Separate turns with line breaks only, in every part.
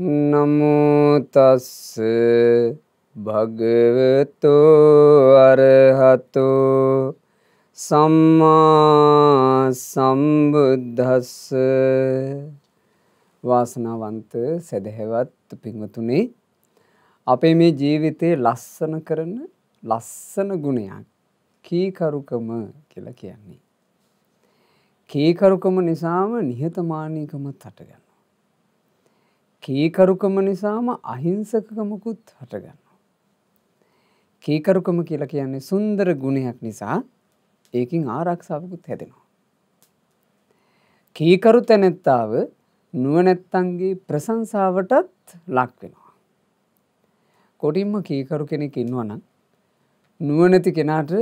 නමුතස්ස භගවතු අරහතු සම්මා සම්බුද්ධස්ස වාසනාවන්ත සැදැහැවත් පිංවතුනේ අපේ මේ ජීවිතයේ ලස්සන කරන ලස්සන ගුණයක් කීකරුකම කියලා කියන්නේ. කීකරුකම නිසාම නිහතමානීකමත් හටගන්න. කීකරුකම නිසාම අහිංසකකමකුත් හටගන්නවා. කීකරුකම කියලා කියන්නේ සුන්දර ගුණයක් නිසා ඒකින් ආරක්ෂාවකුත් හැදෙනවා. කීකරු තැනැත්තාව නුවනැත්තන්ගේ ප්‍රසංසාවටත් ලක් වෙනවා. කොටින්ම කීකරු කෙනෙක් ඉන්නවනම් නුවනැති කෙනාට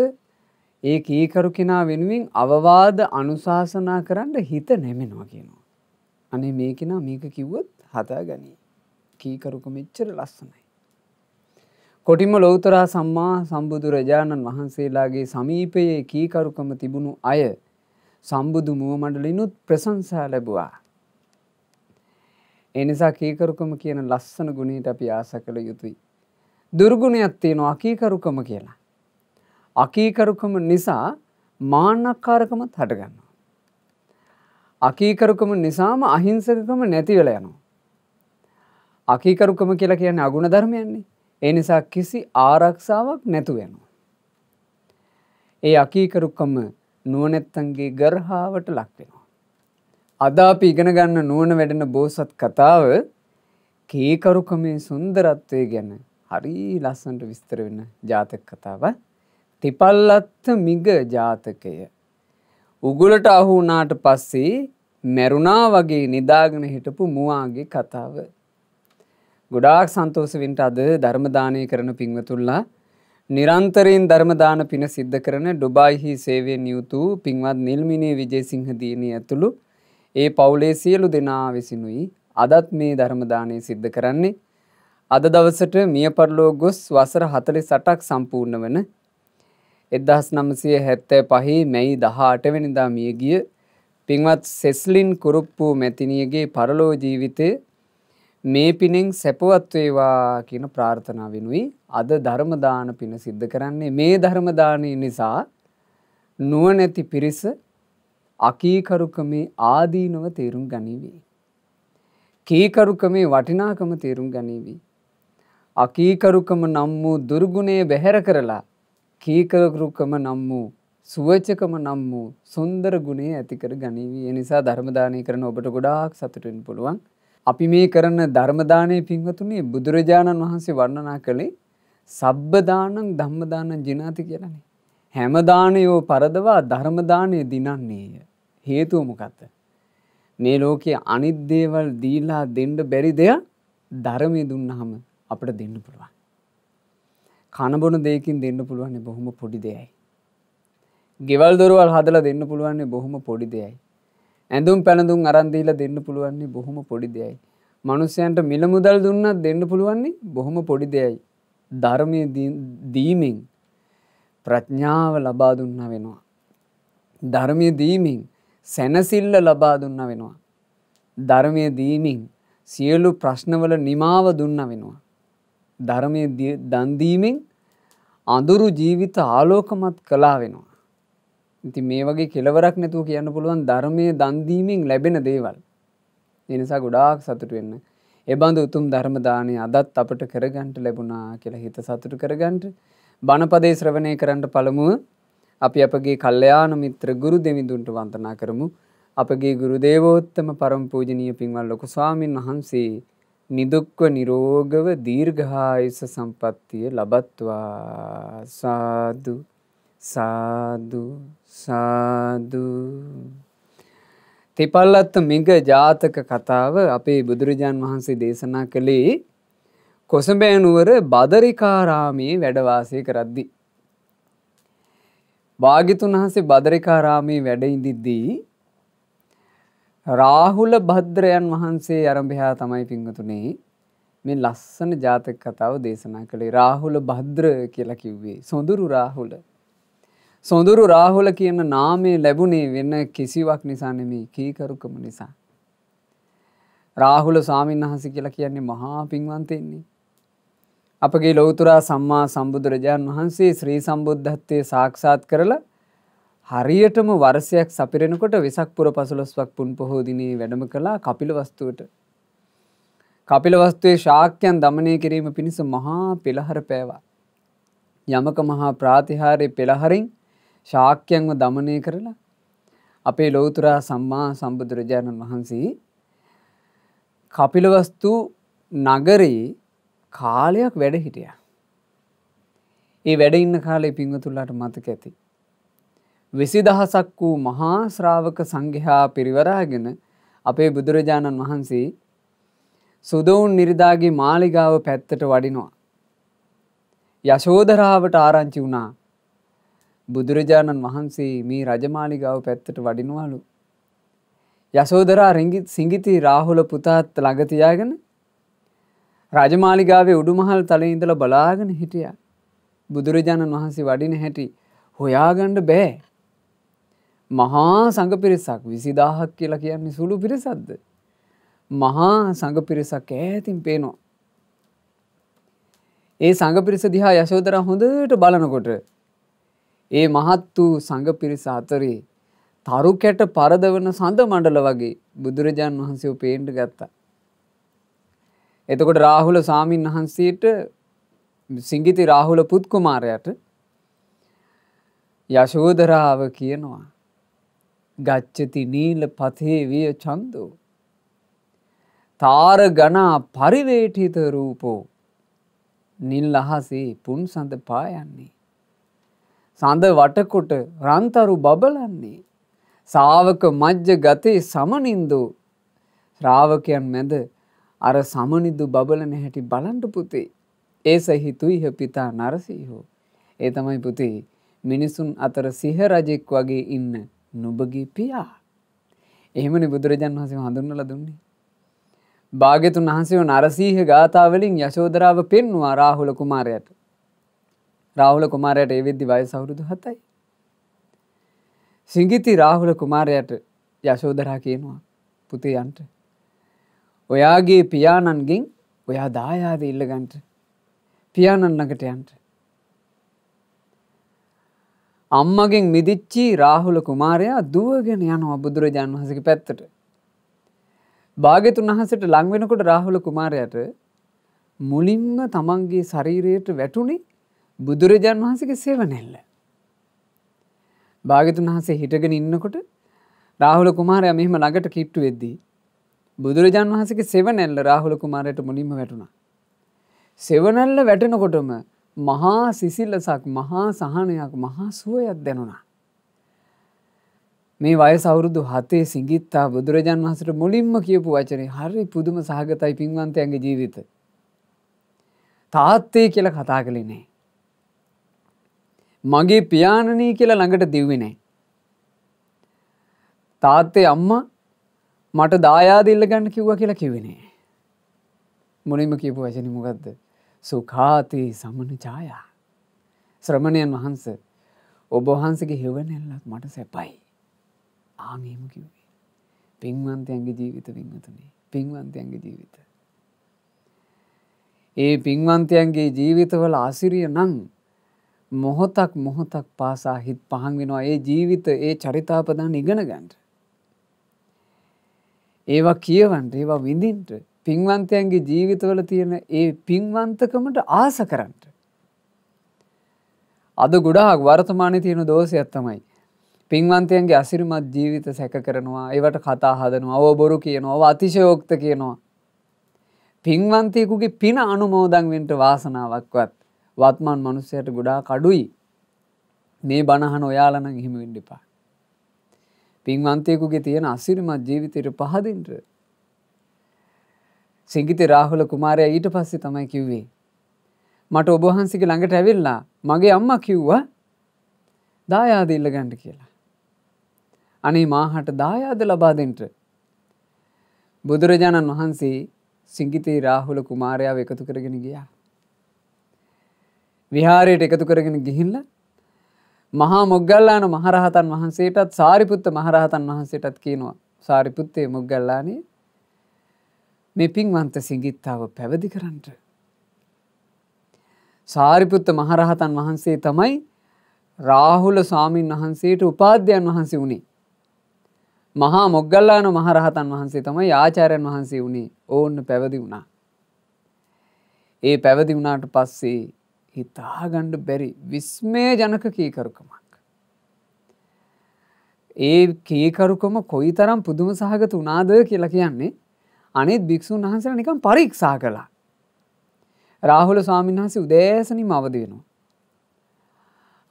ඒ කීකරු කෙනා වෙනුවෙන් අවවාද අනුශාසනා කරන්න හිත නැමෙනවා කියනවා. අනේ මේ කෙනා මේක කිව්වත් හදා ගනී. කීකරුක මෙච්චර ලස්සනයි. කොටිම ලොවතරා සම්මා සම්බුදුරජාණන් වහන්සේලාගේ සමීපයේ කීකරුකම තිබුණු අය සම්බුදු මුව මඩලිනුත් ප්‍රසංසා ලැබවා. එනිසා කීකරුකම කියන ලස්සන ගුණීට අපි ආස කළ යුතුයි. දුර්ගුණයක් තියෙන අකීකරුකම කියලා. අකීකරුකම නිසා මාන්නක්කාරකමත් හටගන්නවා. අකීකරුකම නිසාම අහිංසකකම නැතිවෙල යනවා. අකීකරුකම කියලා කියන්නේ අගුණ ධර්මයන්නේ. ඒ නිසා කිසි ආරක්ෂාවක් නැතු වෙනවා. ඒ අකීකරුකම නුවණැත්තන්ගේ ගර්හාවට ලක් වෙනවා. අද අපි ඉගෙන ගන්න නුවණ වැඩෙන බෝසත් කතාව කීකරුකමේ සුන්දරත්වය ගැන හරි ලස්සනට විස්තර වෙන ජාතක කතාව. තිපල්ලත්ත මිග ජාතකය. උගුලට අහු වුණාට පස්සේ මැරුණා වගේ නිදාගෙන හිටපු මුවාගේ කතාව. ගොඩාක් සන්තෝසවින්ට අද ධර්මදානය කරන පින්වතුල්ලා නිරන්තරයෙන් ධර්මදාන පින සිද්ධ කරන ඩුබායිහි සේවයෙන් යුතු පින්වත් නිල්මිනේ විජේසිංහ දියණිය ඇතුළු ඒ පවුලේ සියලු දෙනා විසිනුයි අදත් මේ ධර්මදානය සිද්ධ කරන්නේ අද දවසට මිය පරලෝ ගොස් වසර 48ක් සම්පූර්ණ වන 1975 මැයි 18 වෙනිදා මිය ගිය පින්වත් සෙස්ලින් කුරුප්පු මැතිණියගේ පරලෝ ජීවිතයේ මේ පිනෙන් සැපවත් වේවා කියන ප්‍රාර්ථනාව වෙනුයි අද ධර්ම දාන පින සිද්ධ කරන්නේ මේ ධර්ම දානය නිසා නුවණැති පිරිස අකීකරුකමේ ආදීනව තේරුම් ගනිවි. කීකරුකමේ වටිනාකම තේරුම් ගනිවි. අකීකරුකම නම් වූ දුර්ගුණය බැහැර කරලා කීකරුකම නම් වූ සුවචකම නම් වූ සුන්දර ගුණය ඇති කර ගනිවි. ඒ නිසා ධර්ම දානය කරන ඔබට ගොඩාක් සතුටින් පුළුවන්. අපි මේ කරන ධර්ම දානයේ පින්වතුනි බුදුරජාණන් වහන්සේ වර්ණනා කළේ සබ්බ දානං ධම්ම දානං ජිනාති කියලානේ. හැම දානයෝ පරදවා ධර්ම දානය දිනන්නේය. හේතුව මොකක්ද? මේ ලෝකයේ අනිත් දේවල් දීලා දෙන්න බැරි දෙයක් ධර්මයේ දුන්නාම අපිට දෙන්න පුළුවන්. කනබොන දෙයකින් දෙන්න පුළුවන් බොහොම පොඩි දෙයයි. ගෙවල් දොරවල් හදලා දෙන්න පුළුවන් බොහොම පොඩි දෙයයි. ඇඳුම් පැනඳුම් අරන්දීල දෙන්න පුළුවන්නේ බොහොම පොඩි දෙයයි. මනුස්සයන්ට මිල මුදල් දුන්නත් දෙන්න පුළුවන්නේ බොහොම පොඩි දෙයයි. ධර්මය දීමෙන් ප්‍රඥාව ලබා දුන්න වෙනවා. ධර්මය දීමෙන් සැනසිල්ල ලබා දුන්න වෙනවා. ධර්මය දීමින් සියලු ප්‍රශ්නවල නිමාව දුන්න වෙනවා. ධර්මය දන්දීමෙන් අඳුරු ජීවිත ආලෝකමත් කලා වෙනවා. ඉති මේ වගේ කෙලවරක් නැතුව කියන්න පුළුවන් ධර්මය දන්දීමෙන් ලැබෙන දේවල්. එනිසා ගොඩාක් සතුට වෙන්න. එබඳු උතුම් ධර්මදානය අදත් අපට කරගන්ට ලැබුණා කියලා හිත සතුට කරගන්ට බණපදේ ශ්‍රවණය කරන්නට පළමුුව අපි අපගේ කල්්‍යයාන මිත්‍ර ගුරු දෙමිදුන්ට වන්තනා කරමු. අපගේ ගුරු දේවෝත්තම පරම්පූජනීය පින්වල් ලොකු ස්වාමීන් වහන්සේ නිදුක්ව නිරෝගව දීර්ඝායුස සම්පත්තිය ලබත්වා සාදු සාදුු සාදු තිපල්ලත්ත මිග ජාතක කතාව අපේ බුදුරජාන් වහන්සේ දේශනා කළේ කොසඹෑනුවර බදරිකාරාමයේ වැඩවාසය කරද්දි. භාගිතුන් වහන්සේ බදරිකාරාමයේ වැඩඉදිද්දී රාහුල භද්‍රයන් වහන්සේ අරඹහා තමයි පිංගතුනේ මේ ලස්සන ජාතක කතාව දේශනා කළේ රාහුල භද්‍ර කියලා කිව්වේ සොඳුරු රාහුල සොඳුරු රාහුල කියන නාමය ලැබුණේ වෙන්න කිසිවක් නිසා නෙමේ කීකරුකම නිසා. රාහුල ස්වාමීන් වහන්සේ කියලා කියන්නේ මහා පින්වන්තෙන්නේ. අපගේ ලෞතුරා සම්මා සම්බුදුරජාණන් වහන්සේ ශ්‍රී සම්බුද්ධත්වය සාක්ෂාත් කරලා හරියටම වර්ෂයක් සපිරෙනකොට වෙසක් පුර පසළොස්වක් පුන් පොහෝ දිනේ වැඩම කළා කපිලවස්තුවට. කපිලවස්තුවේ ශාක්‍යයන් দমনය කිරීම පිණිස මහා පෙළහර පෑවා. යමක මහා ප්‍රාතිහාර්ය පෙළහරින් ශාක්‍යයන්ව දමනය කරලා අපේ ලෝතුරා සම්මා සම්බුදුරජාණන් වහන්සේ කපිලවස්තු නගරයේ කාලයක් වැඩ හිටිය. ඒ වැඩ ඉන්න කාලේ පිංවතුල්ලාට මතක ඇති. විසි දහසක් වූ මහා ශ්‍රාවක සංඝහා පිරිවරාගෙන අපේ බුදුරජාණන් වහන්සේ සුදවුන් නිරිදාගේ මාලිගාව පැත්තට වඩිනවා. යශෝදරාවට ආරංචි වුණා බුදුරජාණන් වහන්සේ මේ රජමාලිගාව පැත්තට වඩිනවලු. යසෝදරා සිංගිති රාහුල පුතාත් ළඟ තියාගෙන රජමාලිගාවේ උඩුමහල් තලයේ ඉඳලා බලාගෙන හිටියා. බුදුරජාණන් වහන්සේ වඩින හැටි හොයාගන්න බෑ. මහා සංඝ පිරිසක් 20000ක් කියලා කියන්නේ සුළු පිරිසක්ද? මහා සංඝ පිරිසක් ඈතින් පේනවා. ඒ සංඝ පිරිස දිහා යශෝදරා හොඳට බලනකොට ඒ මහත් වූ සංඝ පිරිස අතරේ තරු කැට පරදවන සඳ මණ්ඩල වගේ බුදුරජාන් වහන්සේ පේන්ට ගත්තා. එතකොට රාහුල සාමීන් වහන්සේට සිංගිති රාහුල පුත්කුමාරයට යශෝදරාව කියනවා. ගච්චති නීල පතේ විය චන්දෝ. තාර ගනා පරිවේටිත රූපෝ නිල් අහසේ පුන් සඳ පායන්නේ. සඳ වටකොට රන්තරු බබලන්නේ. සාවක මජ්ජ ගතේ සමනින්දු ශ්‍රාවකයන් මැද අර සමනිදු බබලන හැටි බලන්ට පුතේ. ඒ සහිතුයිහ පිතා නරසීහෝ. ඒ තමයි පුතේ මිනිසුන් අතර සිහරජෙක් වගේ ඉන්න නොබගේ පියා. එහෙමනි බුදුරජන් වහසේ හඳුන්නල දුන්නේ. භාගතුන් වහන්සේ නරසීහ ගාථාවලින් යශෝදරාව පෙන්වා රාහුල කුමාරයට. රාහුල කුමාරයට ඒ වෙද්දි වයස අවුරුදු 7යි. සිඟිති රාහුල කුමාරයට යශෝදරා කියනවා පුතේයන්ට ඔයාගේ පියාණන්ගෙන් ඔයා දායාද ඉල්ලගන්ට පියාණන් ළඟට යන්ට අම්මගෙන් මිදිච්චි රාහුල කුමාරයා දුවගෙන යනවා බුදුරජාණන් වහන්සේගේ පැත්තට. භාග්‍යතුන් වහන්සේට ලං වෙනකොට රාහුල කුමාරයාට මුලින්ම තමන්ගේ ශරීරයට වැටුනේ බුදුරජාන් වහන්සේගේ සේවනෙල්ල. භාගතුන් වහන්සේ හිටගෙන ඉන්නකොට රාහුල කුමාරය මෙහම ළඟට කිට්ටු වෙද්දී. බුදුරජාන් වහන්සේගේ සෙවනැල්ල රාහුල කුමාරයට මුලින්ම වැටුණා. සෙවනැල්ල වැටෙනකොටම මහා සිසිල්ලසක් මහා සහනයක් මහා සුවයක් දැනුණා. මේ වය සෞරුදු හතේ සිගිත්තා බුදුරජාන් වහසට මුලින්ම කියපු වචනේ හරි පුදුම සහගතයි පින්වන්තයන්ගේ ජීවිත. තාත්තේ කියල කතා කළේ නෑ. මගේ පියාණනී කියලා ළඟට දිව්විනේ. තාත්තේ අම්මා මට දායාදිල්ල ගන්න කිව්ව කියලා කිව්විනේ. මුලින්ම කියපු වචන මොකක්ද සුකාති සමන ජායා. ශ්‍රමණයන් වහන්ස ඔබ වහන්සගේ හෙවනැල්ලක් මට සැපයි. ආගේම කිව්වේ. පින්වන්තයන්ගේ ජීවිත පින්වතුනේ පින්වන්තයන්ගේ ජීවිත. ඒ පින්වන්තයන්ගේ ජීවිතවල අසිරිය නං මොහොතක් මොහොතක් පාසා හිත් පහන් වෙනවා ඒ ජීවිත ඒ චරිතාපදාන ඉගෙන ගන්නට. ඒවා කියවන්ට ඒවා විඳින්ට පින්වන්තයන්ගේ ජීවිතවල තියෙන ඒ පින්වන්තකමට ආස කරන්නට. අද ගොඩාක් වර්තමානය තියෙන දෝෂයක් තමයි. පින්වන්තයන්ගේ අසිරිමත් ජීවිත සැක කරනවා ඒවට කතා හදනවා ඔව බොරු කියනවා අතිශයෝක්ත කියනවා. පින්වන්තයකුගේ පින අනුමෝදං වෙන්ට වාසනාවක්වත්. වත්මන් මනුස්සයට ගොඩා කඩුයි මේ බණහන ඔයාලන හිම ඉඩිපා. පින්වන්තයකුගේ තියෙන අසිරිමත් ජීවිතයට පහදින්ට. සිංගිත රාහුල කුමාරය ඊට පස්සෙ තමයි කිව්වේ. මට ඔබහන්සික ළඟට ඇවිල්ලා මගේ අම්ම කිව්ව දායාද ඉල්ල ගණ්ඩ කියලා. අනේ මාහට දායාද ලබාදෙන්ට. බුදුරජාණන් වහන්සේ සිංගිතේ රාහුල කුමාරයාව එකතු කරගෙන ගියා. විහාරයට එකතු කරගෙන ගිහිල්ල මහා මොග්ගල්ලාන මහරහතන් වහන්සේටත් සාරිපුත්ත මහරහතන් වහන්සේටත් කියනවා සාරිපුත්තය මොග්ගල්ලානේ මේ පින්වන්ත සිගිත්තාව පැවදි කරන්නට. සාරිපුත්ත මහරහතන් වහන්සේ තමයි රාහුල ස්වාමීන් වහන්සේට උපාධ්‍යයන් වහන්සේ වුණේ. මහා මොග්ගල්ලාන මහරහතන් වහන්සේ තමයි ආචාරයන් වහන්සේ වුණේ ඕන්න පැවදි වුණා. ඒ පැවදි වුණාට පස්සේ හිතාගණ්ඩ බැරි විස්මය ජනක කීකරුකමක්. ඒ කීකරුකම කොයි තරම් පුදුම සහගත උනාදය කියලා කියන්නේ අනෙත් භික්‍ෂූන් වහන්සර නිකම් පරීක්ෂා කළා. රාහුල ස්වාමීන් වහන්සේ උදෑසනින් අවදයනවා.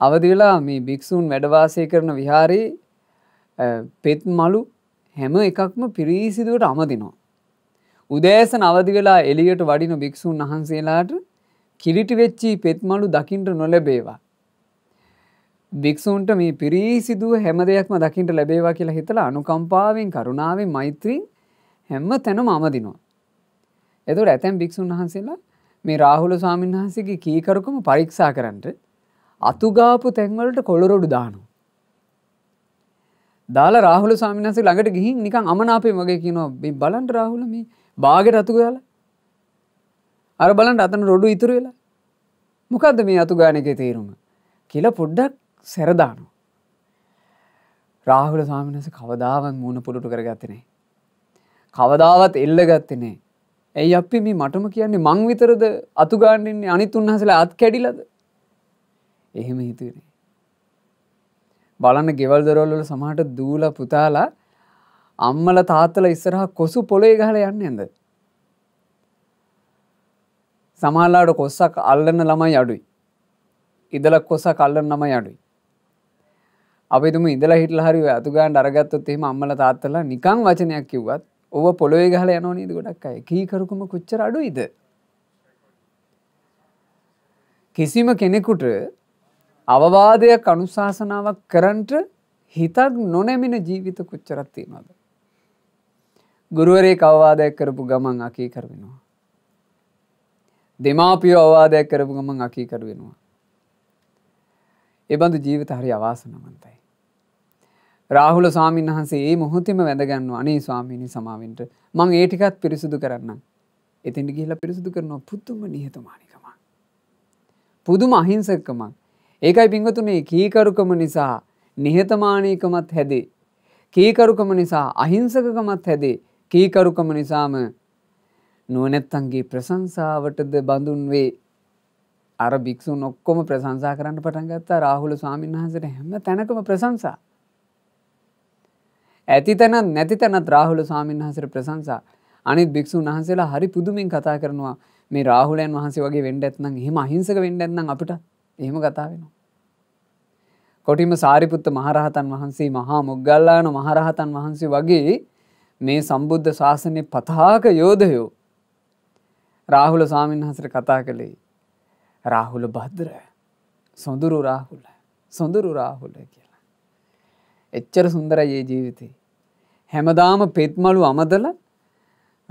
අවදිවෙලා මේ භික්‍ෂූන් වැඩවාසය කරන විහාරයේ පෙත් මලු හැම එකක්ම පිරිසිදුවට අමදිනවා. උදෑසන අවදි වෙලා එලියට වඩින භික්‍ෂූන් වහන්සේලාට කිලිටි වෙච්චී පෙත්මලු දකිින්ට නොලැබේවා. භික්‍ෂූන්ට මේ පිරිසිදුව හැම දෙයක්ම දකිින්ට ලැබේවා කියලා හිතලා අනුකම්පාවෙන් කරුණාවෙන් මෛත්‍රීන් හැම්ම තැනම අමදිනවා. එතුට ඇතැම් භික්‍ෂූන් වහන්සේලා මේ රාහුල ස්වාමීන් වහන්සේගේ කීකරුකම පරීක්ෂා කරන්නට අතුගාපු තැන්වලට කොළරොඩු දානු. දාලා රාහුල ස්වාමිනන්සේ ළඟට ගිහින් නිකන් අමනාපේ වගේ කියනවා බලන්ට රාහුල මේ බාගෙට අතුගයාලා අර බලන්ට අතන රොඩු ඉතුරු වෙලා මොකක්ද මේ අතු ගානක තේරුම කියලා පොඩ්ඩක් සැරදානු. රාහුල සාමිනස කවදාවත් මූුණ පුළටු කරගත්තනේ. කවදාවත් එල්ල ගත්තනේ. ඇයි අපි මේ මටම කියන්නේ මං විතරද අතුගාණ්ඩෙන්නේ අනිත් උන්හසලා අත් කැඩිලද. එහෙම හිතුනේ. බලන්න ගෙවල් දරවල්ල සමහට දූල පුතාලා අම්මල තාත්තල ඉස්සරහ කොසු පොලේ ගහල යන්න ඇද. සමාල්ලාට කොස්සක් අල්ලන්න ළමයි අඩුයි. ඉදලක් කොස්සා කල්ලන්න නම අඩුයි. අපිතුම ඉදල හිටල හරි ඇතුගාන් අරගත්තොත් එෙම අම්මල තාත්තලා නිකං වචනයක් කිව්වත් ඔව පොළොේ ගහල යන නීද ගොඩක් අය කීකරුකුම කුච්චර අඩුයිද. කිසිම කෙනෙකුට අවවාදයක් අනුශාසනාවක් කරන්ට හිතක් නොනැමින ජීවිත කුච්චරත්තිීමද. ගුරුවරේ අවවාදයක් කරපු ගමන් අකී කරවෙනවා. දෙමාපියෝ අවවාදයක් කරපු ගමන් අකීකරු වෙනවා. එබඳු ජීවිත හරි අවාසනමන්තයි. රාහුල ස්වාමීන් වහන්සේ ඒ මොහොතෙම වැඳගන්න අනේ ස්වාමීණි සමාවෙන්ට මං ඒටිකත් පිරිසුදු කරන්න. එතින්ට ගිහිලා පිරිසුදු කරනවා පුදුම නිහතමානිකම. පුදුම අහිංසකමක්. ඒකයි පිංගතුනේ කීකරුකම නිසා නිහතමානීකමත් හැදේ. කීකරුකම නිසා අහිංසකකමත් හැදේ. කීකරුකම නිසාම නුවනැත්තන්ගේ ප්‍රශංසාවටද බඳුන් වේ අර භික්‍ෂූන් ඔක්කොම ප්‍රශංසා කරන්න පටන් ගත්තා රාහුල ස්වාමීන් වහන්සට හැම තැනකම ප්‍රශංසා. ඇති තැනත් නැති තැනත් රාහුල ස්වාමීන් වහසට ප්‍රශංසා අනිත් භික්‍ෂූන් වහන්සේලා හරි පුදුමින් කතා කරනවා මේ රාහුලයන් වහන්සේ වගේ වෙන්ඩ ඇත්නම් හෙම අහිංසක වෙන්ඩ ඇත්නම් අපිට එහෙම කතා වෙනවා. කොටිම සාරිපුත්ත මහරහතන් වහන්සේ මහා මුගල්ලාන මහරහතන් වහන්සේ වගේ මේ සම්බුද්ධ ශාසනය පතාක යෝධයෝ රාහුල සාමින්හසට කතා කළේ රාහුල භද්‍ර සොඳුරු රාහුල සොඳුරු රාහුල කියලා. එච්චර සුන්දර ඒ ජීවිතේ. හැමදාම පෙත්මලු අමදල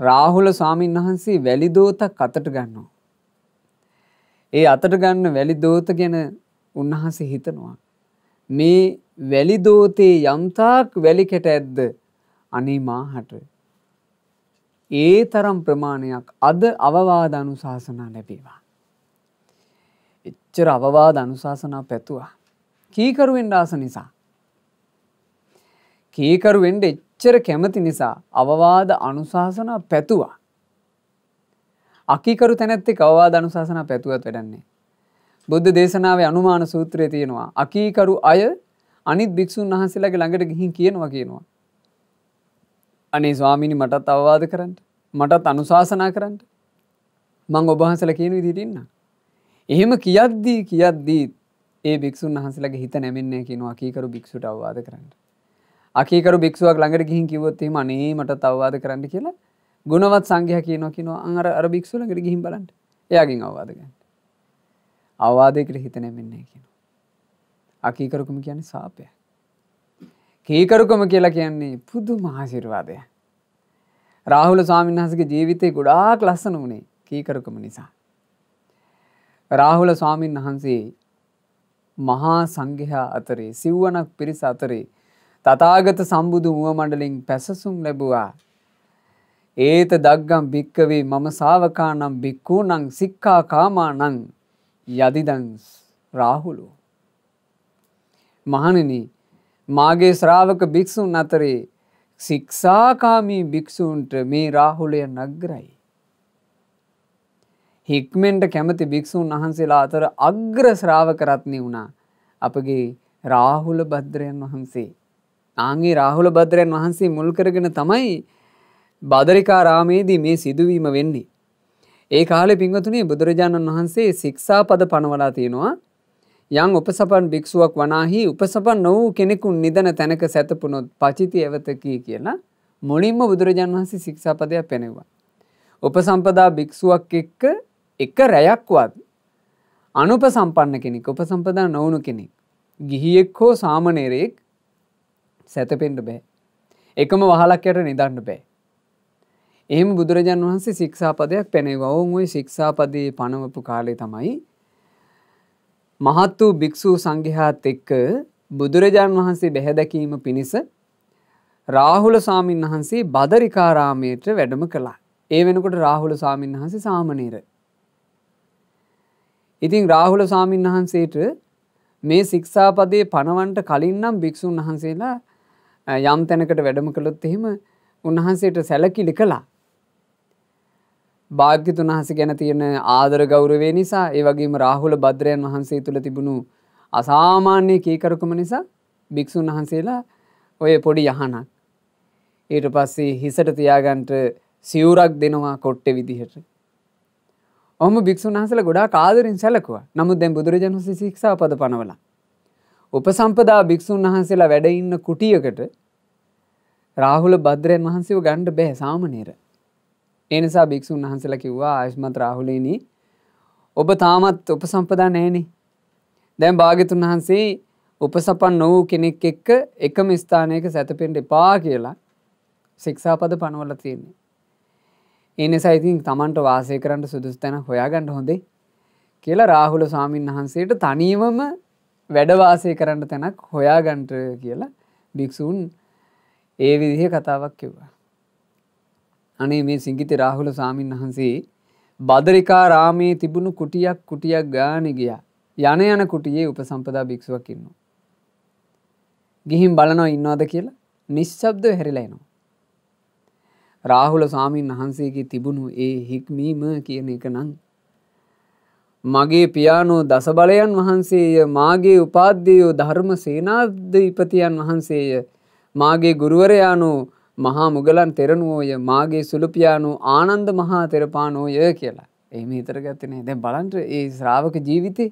රාහුල ස්වාමීන් වහන්සේ වැලිදෝතක් අතට ගන්නවා. ඒ අතට ගන්න වැලිදෝත ගැන උන්වහන්සේ හිතනවා. මේ වැලිදෝතේ යම්තාක් වැලි කෙට ඇද්ද අනේ මාහට ඒ තරම් ප්‍රමාණයක් අද අවවාද අනුශාසනා ලැබේවා. එච්චර අවවාද අනුශාසනා පැතුවා. කීකරුවෙන් ආස නිසා. කීකරුවෙන්ට එච්චර කැමති නිසා අවවාද අනුශාසනා පැතුවා. අකිකරු තැනැත්ති අවවාද අනුශාසනා පැතුවත් වැඩන්නේ. බුද්ධ දේශනාවේ අනුමාන සූත්‍රය තියෙනවා. අකීකරු අය අනිත් භික්‍ෂූන් වහන්සේලාගේ ළඟට ගිහින් කියනවා කියනවා. අනේ ස්වාමිනි මටත් අවවාද කරන්න මටත් අනුශාසනා කරන්න මං ඔබහන්සල කියන විදිටන්න. එහෙම කියද්දී කියද්දී ඒ භික්ෂන් වහන්සලගේ හිත නැමෙන්නේ කියනවා අකීකරු භික්ෂුට අවවාද කරන්න. අකීකරු භික්ෂුවක් ළඟට ගිහින් කිවොත්තේම අනේ මට අවවාද කරන්න කියලා ගුණවත් සංඝය කියනවා කිනවා අර අර භික්ෂුලකට ගිහින් බලන්ට එයාගින් අවවාදගන්න. අවවාදයකට හිත නැමෙන්නේ කියනවා. අකීකරුකම කියන්නේ සාපයක්. කීකරුකම කියලා කියන්නේ පුදු මහාශිරවාදය. රාහුල ස්වාමින්හසගේ ජීවිතය ගොඩාක් ලස්සන වුණේ කීකරුකම නිසා. රාහුල ස්වාමීන් වහන්සේ මහා සංඝයා අතරේ සිව්වනක් පිරිස අතරේ තතාගත සම්බුදු මුව මණඩලින් පැසසුම් ලැබුවා. ඒත දක්ගම් භික්කවේ මම සාවකානම් භික්කූ නං සික්කා කාමානං යදිදං රාහුලු. මහණෙන මාගේ ශ්‍රාවක භික්‍ෂූන් අතරේ සික්ෂාකාමී භික්‍ෂූන්ට මේ රාහුලය නග්‍රයි. හික්මෙන්ට කැමති භික්‍ෂූන් වහන්සේලා අතර අග්‍ර ශ්‍රාවකරත්නය වුණා අපගේ රාහුල බද්‍රයන් වහන්සේ. ආගේ රාහුල බද්‍රයන් වහන්සේ මුල්කරගෙන තමයි බදරිකා රාමේදී මේ සිදුවීම වෙන්නේ. ඒ කාලෙ පින්වතුනේ බුදුරජාණන් වහන්සේ සික්ෂාපද පනවලා තියෙනවා යං උපසපන් භික්ෂුවක් වනාහි උපසපන් නොවූ කෙනෙකු නිදන තැනක සැතපුනොත් පචිති එවතකී කියලා මුලින්ම බුදුරජන් වහන්සේ ශික්ෂාපදයක් පෙනෙවා. උපසම්පදා භික්ෂුවක් එක්ක එක රැයක්වත් අනුප සම්පන්න කෙනෙක් උපසම්පදා නොවුණු කෙනෙක්. ගිහියෙක් හෝ සාමනේරයෙක් සැතපෙන්ට බෑ. එකම වහලක් යට නිදන්න බෑ. එහෙම බුදුරජන් වහන්සේ ශික්ෂාපදයක් පැනෙව ඔවුන් ඔයි ශික්ෂාපදයේ පනවපු කාලේ තමයි මහත් වූ භික්‍ෂූ සංඝයාත් එක්ක බුදුරජාණන් වහන්සේ බැහැදැකීම පිණිස රාහුල සාමීන් වහන්සේ බදරිකාරාමයට වැඩම කළා. ඒ වෙනකොට රාහුල සාමීන් වහන්සේ සාමනීර. ඉතින් රාහුල සාමීන් වහන්සේට මේ සික්ෂාපදයේ පණවන්ට කලින් නම් භික්‍ෂූන් වහන්සේලා යම් තැනකට වැඩම කළොත් එහෙම උන්වහන්සේට සැලකිලි කලා භාග්‍යතුන් වහස ගැන තියෙන ආදර ගෞරවේ නිසා ඒ වගේම රාහුල භද්‍රයන් වහන්සේ තුළ තිබුණු අසාමාන්‍ය කීකරකුම නිසා භික්‍ෂූන් වහන්සේලා ඔය පොඩි යහනක්. ඊට පස්සේ හිසට තියාගන්ට සිවුරක් දෙනවා කොට්ට විදිහට. ඔහම භික්‍ෂූන් වහසල ගොඩා කාදරින් සැලකුව නමුත් දැන් බුදුරජන් වහස ශික්ෂා පද පනවල. උපසම්පදා භික්‍ෂූන් වහන්සේලා වැඩඉන්න කුටියකට රාහුල භද්‍රයන් වහන්සේ ගණ්ඩ බැහ සාමනේර ඒනිසා භික්‍ෂූන් වහන්සල කිව්වා ආයුෂ්මත් රාහුලේනි ඔබ තාමත් උපසම්පදා නෑනේ. දැන් භාගිතුන් වහන්සේ උපසපන් නොවූ කෙනෙක් එක්ක එකම ස්ථානයක සැතපෙන්ට එපා කියලා ශික්ෂාපද පනවල තියන්නේ. ඒනිසා ඉතින් තමන්ට වාසය කරන්න සුදුස් තැන හොයාගන්න හොඳේ කියලා රාහුල ස්වාමීන් වහන්සේට තනීවම වැඩවාසය කරන්න තැනක් හොයාගන්ට කියලා භික්‍ෂූන් ඒ විදිහ කතාවක් කිව්වා. අනේ මේ සිංගිත රාහුල සාමීන් වහන්සේ බදරිකා රාමයේ තිබුණු කුටියක් කුටියක් ගාන ගියා. යන යන කුටියේ උපසම්පදා භික්ෂුවක් ඉන්නවා. ගිහින් බලනවා ඉන්නවාද කියලා නිශ්ශබ්දව හැරිලා එනවා. රාහුල සාමීන් වහන්සේගේ තිබුණු ඒ හික්මීම කියන එක නම් මගේ පියානෝ දසබලයන් වහන්සේය මාගේ උපාධ්‍යයෝ ධර්ම සේනාධ ඉපතියන් වහන්සේය මාගේ ගුරුවරයානෝ මහා මුගලන් තෙරණුවෝය මාගේ සුළුපියානු ආනන්ද මහා තෙරපානෝය කියලා. එහෙම හිතරගත්තනේ දැන් බලන්ට ඒ ශ්‍රාවක ජීවිතේ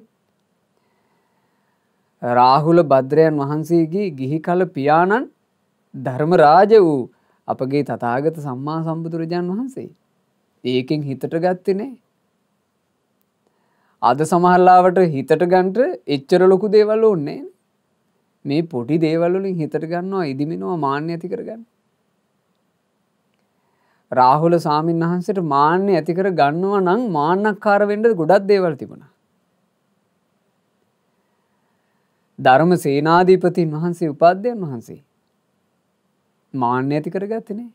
රාහුල භද්‍රයන් වහන්සේගේ ගිහි කල පියාණන් ධර්මරාජ වූ අපගේ තථාගත සම්මා සම්බුදුරජාන් වහන්සේ. ඒකෙන් හිතට ගත්තනේ. අද සමහරලාවට හිතට ගන්ට එච්චර ලොකු දේවල් ඕන්නේ. මේ පොඩි දේවල් වලින් හිතට ගන්නවා ඉදිමිනවා මාන්න ඇති කරගන්න. රාහුල සාමීන් වහන්සට මාන්‍ය ඇතිකර ගන්නවා නං මාන්නක්කාරවෙන්ඩ ගොඩත් දේවල් තිබුණා. ධර්ම සේනාධීපතින් වහන්සේ උපාධ්‍යයන් වහන්සේ. මාන්‍ය ඇතිකර ගත්තනේ.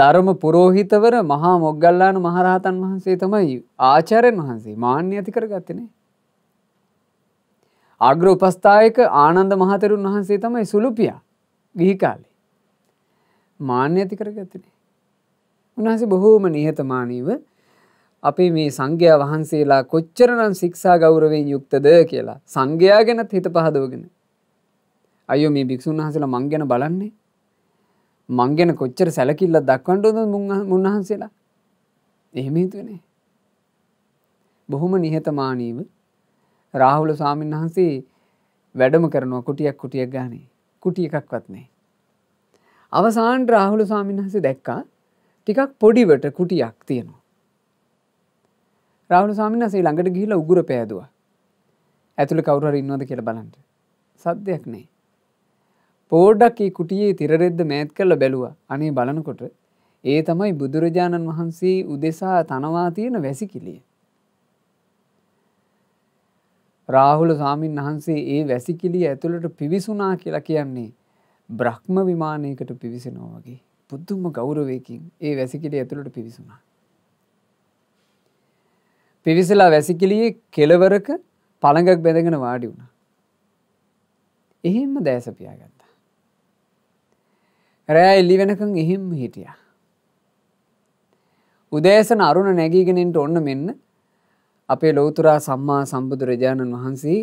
ධර්ම පුරෝහිතවර මහා මොග්ගල්ලාන මහරහතන් වහන්සේ තමයි ආචාරයෙන් වහන්සේ මාන්‍ය ඇතිකර ගත්තනේ. අග්‍ර උපස්ථායක ආනන්ද මහතරුන් වහන්සේ තමයි සුළුපියා ගිහිකාලේ. මාන්‍ය ඇති කරගත්තනේ. උන්හස බොහෝම නිහතමානීව අපේ මේ සංඝයා වහන්සේලා කොච්චරනම් සික්ෂා ගෞරවෙන් යුක්තද කියලා සංඝයා ගැනත් හිත පහදෝගෙන. අයෝ මේ භික්‍ෂූන් වහසලා මං ගැන බලන්නේ. මං ගැන කොච්චර සැලකිල්ල දක්වන්ටෝද මුන්වහන්සේලා. එහෙම හිතුවනේ. බොහොම නිහතමානීව රාහුල සාමීන් වහන්සේ වැඩම කරනවා කුටියක් කුටියක් ගානේ කුටිය එකක්වත් නෑ. අවසාන් රාහුල ස්වාමීන් වහසේ දැක්කා ටිකක් පොඩිවට කුටියක් තියෙනවා. රාහුල ස්වාමීන් වහසේ ළඟට ගිහිලා උගුර පෑදුවා. ඇතුළේ කවුරු හරි ඉන්නවද කියලා බලන්න. සද්දයක් නැහැ. පෝඩක් ඒ කුටියේ තිරරෙද්ද මෑත් කරලා බැලුවා. අනේ බලනකොට ඒ තමයි බුදුරජාණන් වහන්සේ උදෙසා තනවා තියෙන වැසිකිළිය. රාහුල ස්වාමීන් වහන්සේ ඒ වැසිකිළිය ඇතුළට පිවිසුනා කියලා කියන්නේ බ්‍රහ්ම විමානයකට පිවිසෙනවා වගේ පුද්දුම ගෞරවයකින් ඒ වැසිකිලි ඇතුළට පිවිසුණා. පිවිසලා වැසිකිලියේ කෙලවරක පළඟක් බැඳගෙන වාඩි වුණා. එහෙම දෑසපියා ගත්තා. රෑ එල්ලි වෙනකං එහෙම හිටියා. උදෑසන අරුණ නැගීගෙනෙන්ට ඔන්න මෙන්න අපේ ලෝතුරා සම්මා සම්බුදුරජාණන් වහන්සේ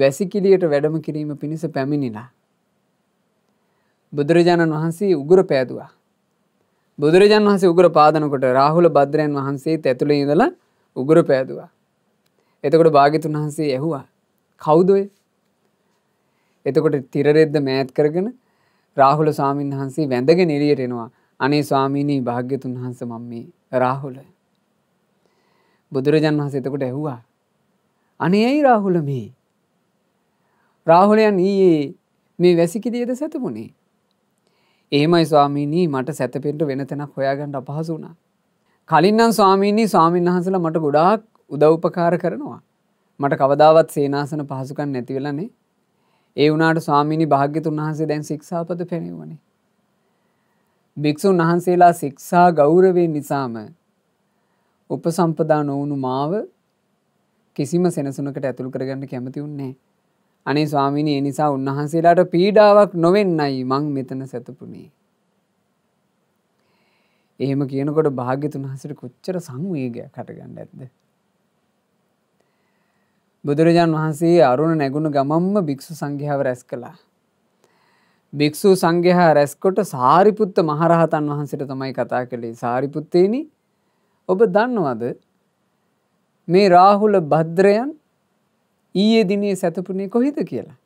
වැසිකිලියට වැඩම කිරීම පිණිස පැමිණිලා. බුදුරජාණන් වහන්සේ උගුර පෑදවා. බුදුරජාන් වහන්සේ උගුර පාදනකොට රාහුල බද්‍රයන් වහන්සේ ඇතුළ ඉඳල උගුර පෑදවා. එතකොට භාගිතුන් වහන්සේ ඇහුවා කෞුදොය එතකොට තිරරෙද්ද මෑත් කරගෙන රාහුල ස්වාමීන් වහන්සේ වැඳග නිලියටෙනවා අනේ ස්වාමීණී භාග්‍යතුන් වහන්ස මම් මේ රාහුල බුදුරජන් වහස එතකොට ඇහුවා අනේ ඇයි රාහුල මේ රාහුලයන් ඊයේ මේ වැසිකිදියද සැතපුුණේ ඒමයි ස්වාමීනී මට සැතපෙන්ට වෙන තැනක් හොයාගන්න අපහසු වුණා. කලින්නම් ස්වාමීනී ස්වාමීන් වහන්සලා මට ගොඩාක් උදව්පකාර කරනවා. මට කවදාවත් සේනාසන පහසුකන් නැතිවෙලනේ. ඒ වුණට ස්වාමීනි භාග්‍යතුන් වහන්සේ දැන් සික්ෂාපද පෙනෙවනේ. භික්‍ෂූන් වහන්සේලා සික්ෂා ගෞරවේ නිසාම උපසම්පදා නොවුණු මාව කිසිම සෙනසුනකට ඇතුළු කරගන්න කැමතිවුන්නේ. අනේ ස්වාමිනී ඒ නිසා උන්වහන්සේලාට පීඩාවක් නොවෙන්නයි මං මෙතන සැතපුුණේ. එහෙම කියනකොට භාග්‍යතුන් හසට කොච්චර සංවේගයක් කටගන්න ඇත්ද. බුදුරජාන් වහන්සේ අරුණ නැගුණ ගමම්ම භික්‍ෂු සංඝාව රැස් කළා. භික්‍ෂූ සංඝහා රැස්කොට සාරිපුත්ත මහරහතන් වහන්සට තමයි කතා කළේ සාරිපුත්තේනි ඔබ දන්නවද මේ රාහුල භද්‍රයන් ඊයේ දිනේ සැතපුනේ කොහිද කියලා.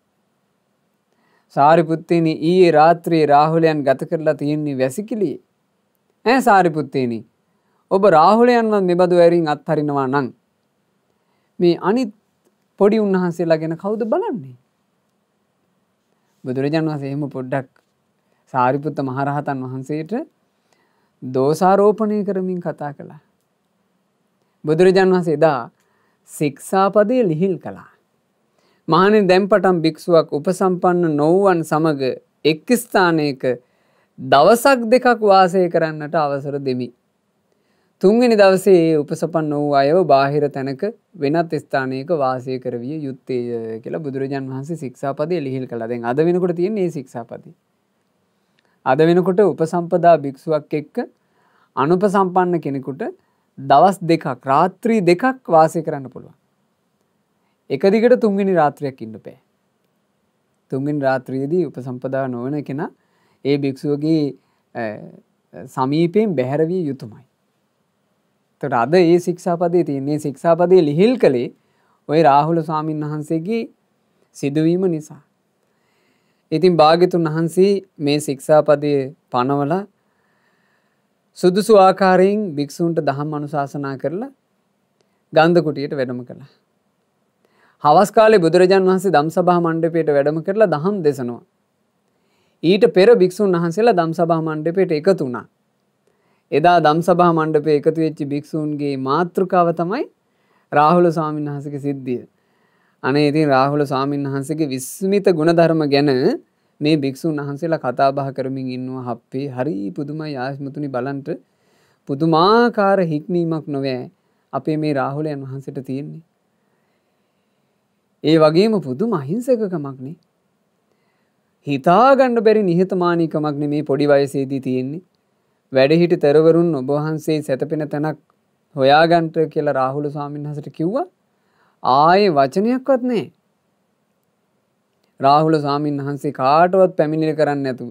සාරිපුත්තේන ඊයේ රාත්‍රයේ රාහුලයන් ගත කරලා තියෙන්නේ වැසිකිලියේ. ඇ සාරිපුත්තේන ඔබ රාහුලයන්ව නිබඳු ඇරින් අත්හරිනවා නං. මේ අනිත් පොඩි උන්වහන්සේලා ගැන කවුද බලන්නේ. බුදුරජන් වහසේ එහෙම පොඩ්ඩක් සාරිපුත්ත මහරහතන් වහන්සේට දෝසාරෝපණය කරමින් කතා කළා. බුදුරජන් වහසේ දා සික්ෂාපදය ලිහිල් කළා. මහනේ දැම්පටම් භික්ෂුවක් උපසම්පන්න නොවුවන් සමග එක් ස්ථානයක දවසක් දෙකක් වාසය කරන්නට අවසර දෙමි. තුන්වෙනි දවසේ උපසපන් වූ අයව බාහිර තැනක වෙනත් ස්ථානයක වාසය කරවිය යුත්තේ කියලා බුදුරජන් වහන්සේ සික්ෂාපදය ලිහිල් කළ දෙෙන් අද වෙනකොට තියන්නේ සික්ෂාපදී. අද වෙනකොට උපසම්පදා භික්ෂුවක් එක්ක අනුපසම්පන්න කෙනෙකුට දවස් දෙකක් රාත්‍රී දෙකක් වාසය කරන්න පුළුවන්. එක දිගට තුන්ගනි රාත්‍රයක් ඉන්න පෑ. තුන්ගින් රාත්‍රියයේදී උපසම්පදා නොවන කෙන ඒ භික්‍ෂුවගේ සමීපයෙන් බැහැරවී යුතුමයි. තොට අද ඒ ශික්ෂාපදය තියන්නේ ශික්ෂාපදය ලිහිල් කළේ ඔය රාහුල ස්වාමීන් වහන්සේගේ සිදුවීම නිසා. ඉතින් භාගිතුන් වහන්සේ මේ ශික්ෂාපදය පනවල සුදුසු ආකාරයෙන් භික්‍ෂූන්ට දහම් අනුශාසනා කරලා ගන්ධකුටියට වැඩම කළා. හවස්කාලේ බුදුරජාන් වහන්සේ දම් සභහ මණ්ඩපයට වැඩම කරලා දහම් දෙසනවා. ඊට පෙර භික්‍ෂූන් වහන්සේලා දම් සභහ මණ්ඩපයට එකතුුණා. එදා දම් සභහ මණ්ඩපය එකතු වෙච්චි භික්‍ෂූන්ගේ මාතෘකාව තමයි රාහුල ස්වාමීන් වහසක සිද්ධිය. අනේ ඉතින් රාහුල ස්වාමීන් වහන්සගේ විස්මිත ගුණධර්ම ගැන මේ භික්‍ෂූන් වහන්සේලා කතාබහ කරමින් ඉන්නවා හප්පේ හරි පුදුම යාශ්මතුනි බලන්ට පුදුමාකාර හික්මීමක් නොවෑ අපේ මේ රාහුලයන් වහන්සට තියෙන්නේ. ඒ වගේම පුදු මහිංසකකමක්නේ. හිතාගණ්ඩ බැරි නිහතමානීකමක්න මේ පොඩි වයසේදී තියෙන්නේ. වැඩහිට තැරවරුන් ඔබහන්සේ සැතපෙන තැනක් හොයාගන්ට කියලා රාහුලු සාමීන් හසට කිව්වා ආයේ වචනයක්වත් නෑ. රාහුල සාමීන් වහන්සේ කාටවත් පැමිණිල කරන්න නැතුව.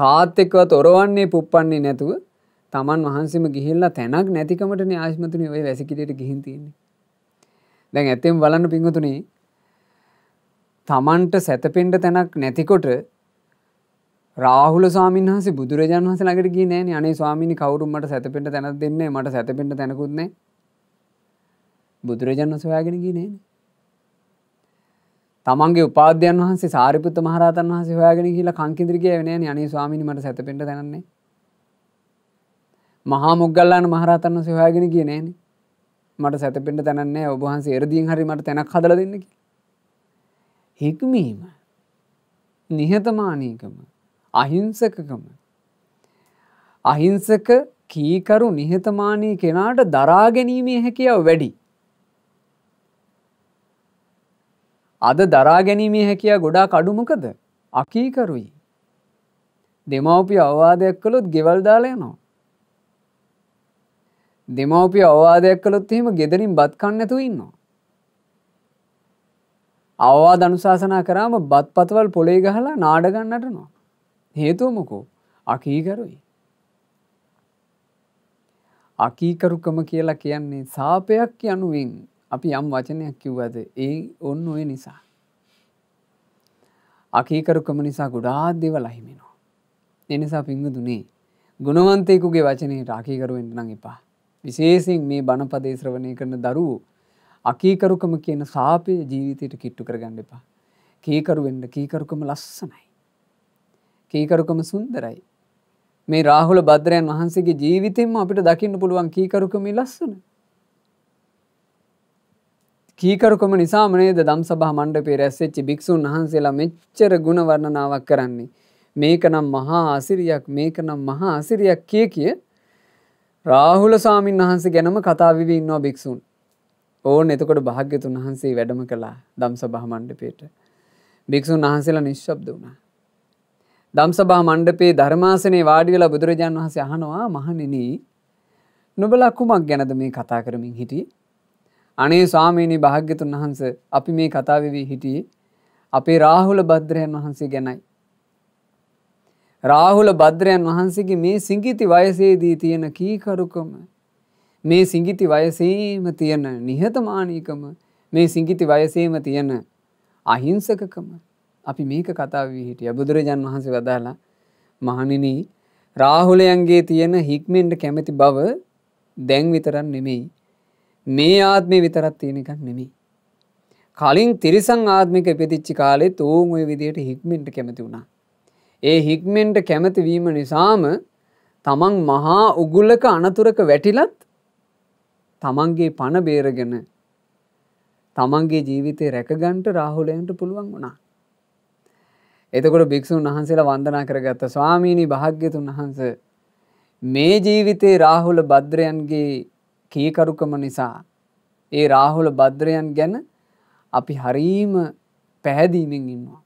කාත් එක්වත් ඔරවන්නේ පුප්පන්නේ නැතුව තමන් වහන්සේම ගිහිල්ලා තැනක් නැතිකමට ආශ්මතුනි ඔය වැසිකිටට ගිහින් තියන්නේ. දැන් ඇතෙම් බලන්න පිංහතුනි තමන්ට සැතපෙන්ට තැනක් නැතිකොට රාහුල සාමින්හස බුදුරජාන් වහස ලඟට ගී නෑන අනේ ස්වාමිනි කවරුම්මට සැතපෙන්ට තැන දෙන්නේ මට සැතපෙන්ට තැනකුත්නේ බුදුරජාන් සොයාගෙන ගී නෑන තමන්ගේ උපාධ්‍යයන් වහන්සේ සාරිපුත්ත මහරතන් වහස හොයාගෙන කියලා කංකිදිරිගේ වෙනෑ අනේ ස්වාමිනිමට සැතපෙන්ට තැනන්නේ මහා මුගල්ලාන මහරතන්න සොයාගෙන කියනෑනේ මට සැතපෙන්ට තැනන්නේ ඔබහන්සේ එරදීන් හරිමට තැනක් හදල දෙන්නකි. හික්මීම නිහතමානීකම අහිංසකකම. අහිංසක කීකරු නිහතමානී කෙනාට දරාගැනීමේ හැකියාව වැඩි. අද දරාගැනීමේ හැකියා ගොඩා කඩුමකද අකීකරුයි. දෙමවපිය අවවාදයක් කළොත් ගෙවල් දාලා යනවා. දෙමවපිය අවවාදයක් කළොත් එහෙම ගෙදරින් බත් කන්නැතු ඉන්නවා. අවවාද අනුශාසනා කරාම බත් පතවල් පොලේ ගහලා නාඩගන්නටනවා. හේතුවමකෝ අකීකරුයි. අකීකරුකම කියලා කියන්නේ සාපයක් යනුවෙන් අපි යම් වචනයක් කිව්වද ඒ ඔන්න ඔය නිසා. අකීකරුකම නිසා ගොඩාත් දේව ලහිමෙනවා. එනිසා පිංගුදුනේ ගුණවන්තයකුගේ වචනයට අකීකරුවෙන්ට නං එපා. විශේසින් මේ බණපදේ ශ්‍රවණය කරන දරුවෝ අකීකරුකම කියන සාපය ජීවිතයට කිට්ටු කරගන්න එපා. කීකරුවෙන්ට කීකරුකම ලස්සනයි. කීකරුකම සුන්දරයි. මේ රාහුල බද්‍රයන් වහන්සේගේ ජීවිතෙන්ම අපිට දකින්න පුළුවන් කීකරුකම ලස්සන. කීකරුකම නිසාම නේද ධම්සභා මණ්ඩපේ රැස්වෙච්ච භික්ෂුන් වහන්සේලා මෙච්චර ගුණ වර්ණනාවක් කරන්නේ. මේකනම් මහා අසිරියක් මේකනම් මහා අසිරියක් කිය කිය රාහුල සාමීන් වහන්සේ ගැනම කතාවිව ඉන්නවා භික්‍ෂූන්. ඕන් එතකොට භාග්‍යතුන් වහන්සේ වැඩම කළා දම් සභහ මණ්ඩපේට. භික්‍ෂූන් වහන්සේලා නිශ්ශබ්ද වුණා. දම් සභා මණ්ඩපේ ධර්මාසනේ වාඩිවෙලා බුදුරජාන් වහන්සේ අහනවා මහනිනි නොබලා කුමක් ගැනද මේ කතා කරමින් හිටිය. අනේ ස්වාමීනී භාග්‍යතුන් වහන්ස අපි මේ කතාවිවී හිටියේ අපේ රාහුල බද්‍රයන් වහන්සේ ගැනයි. රාහුල භද්‍රයන් වහන්සේගේ මේ සිංගිති වයසේදී තියෙන කීකරුකම මේ සිංගිති වයසේම තියෙන නිහතමානීකම මේ සිංගිති වයසේම තියෙන අහිංසකකම අපි මේක කතාවී හිටිය බුදුරජාන් වහන්සේ වදාලා මහනිනි රාහුලයන්ගේ තියෙන හික්මෙන්ට කැමති බව දැන් විතරන් නෙමෙයි මේ ආත්මය විතරත් තියෙන එකක් නෙමෙයි කලින් තිරිසං ආත්මික ඉපදිච්චි කාලෙත් ඔවුන් ওই විදියට හික්මෙන්ට කැමති වුණා ඒ හික්මෙන්ට කැමතිවීම නිසාම තමන් මහා උගුලක අනතුරක වැටිලත් තමන්ගේ පණ බේරගෙන තමන්ගේ ජීවිතය රැකගන්ට රාහුලයන්ට පුළුවන් වුණා. එතකොට භික්‍ෂූන් වහන්සේලා වන්දනා කරගත්ත ස්වාමීණී භාග්‍යතුන් වහන්ස මේ ජීවිතේ රාහුල බද්‍රයන්ගේ කීකරුකම නිසා ඒ රාහුල බද්‍රයන් ගැන අපි හරීම පැහැදීමෙන් ඉන්නවා.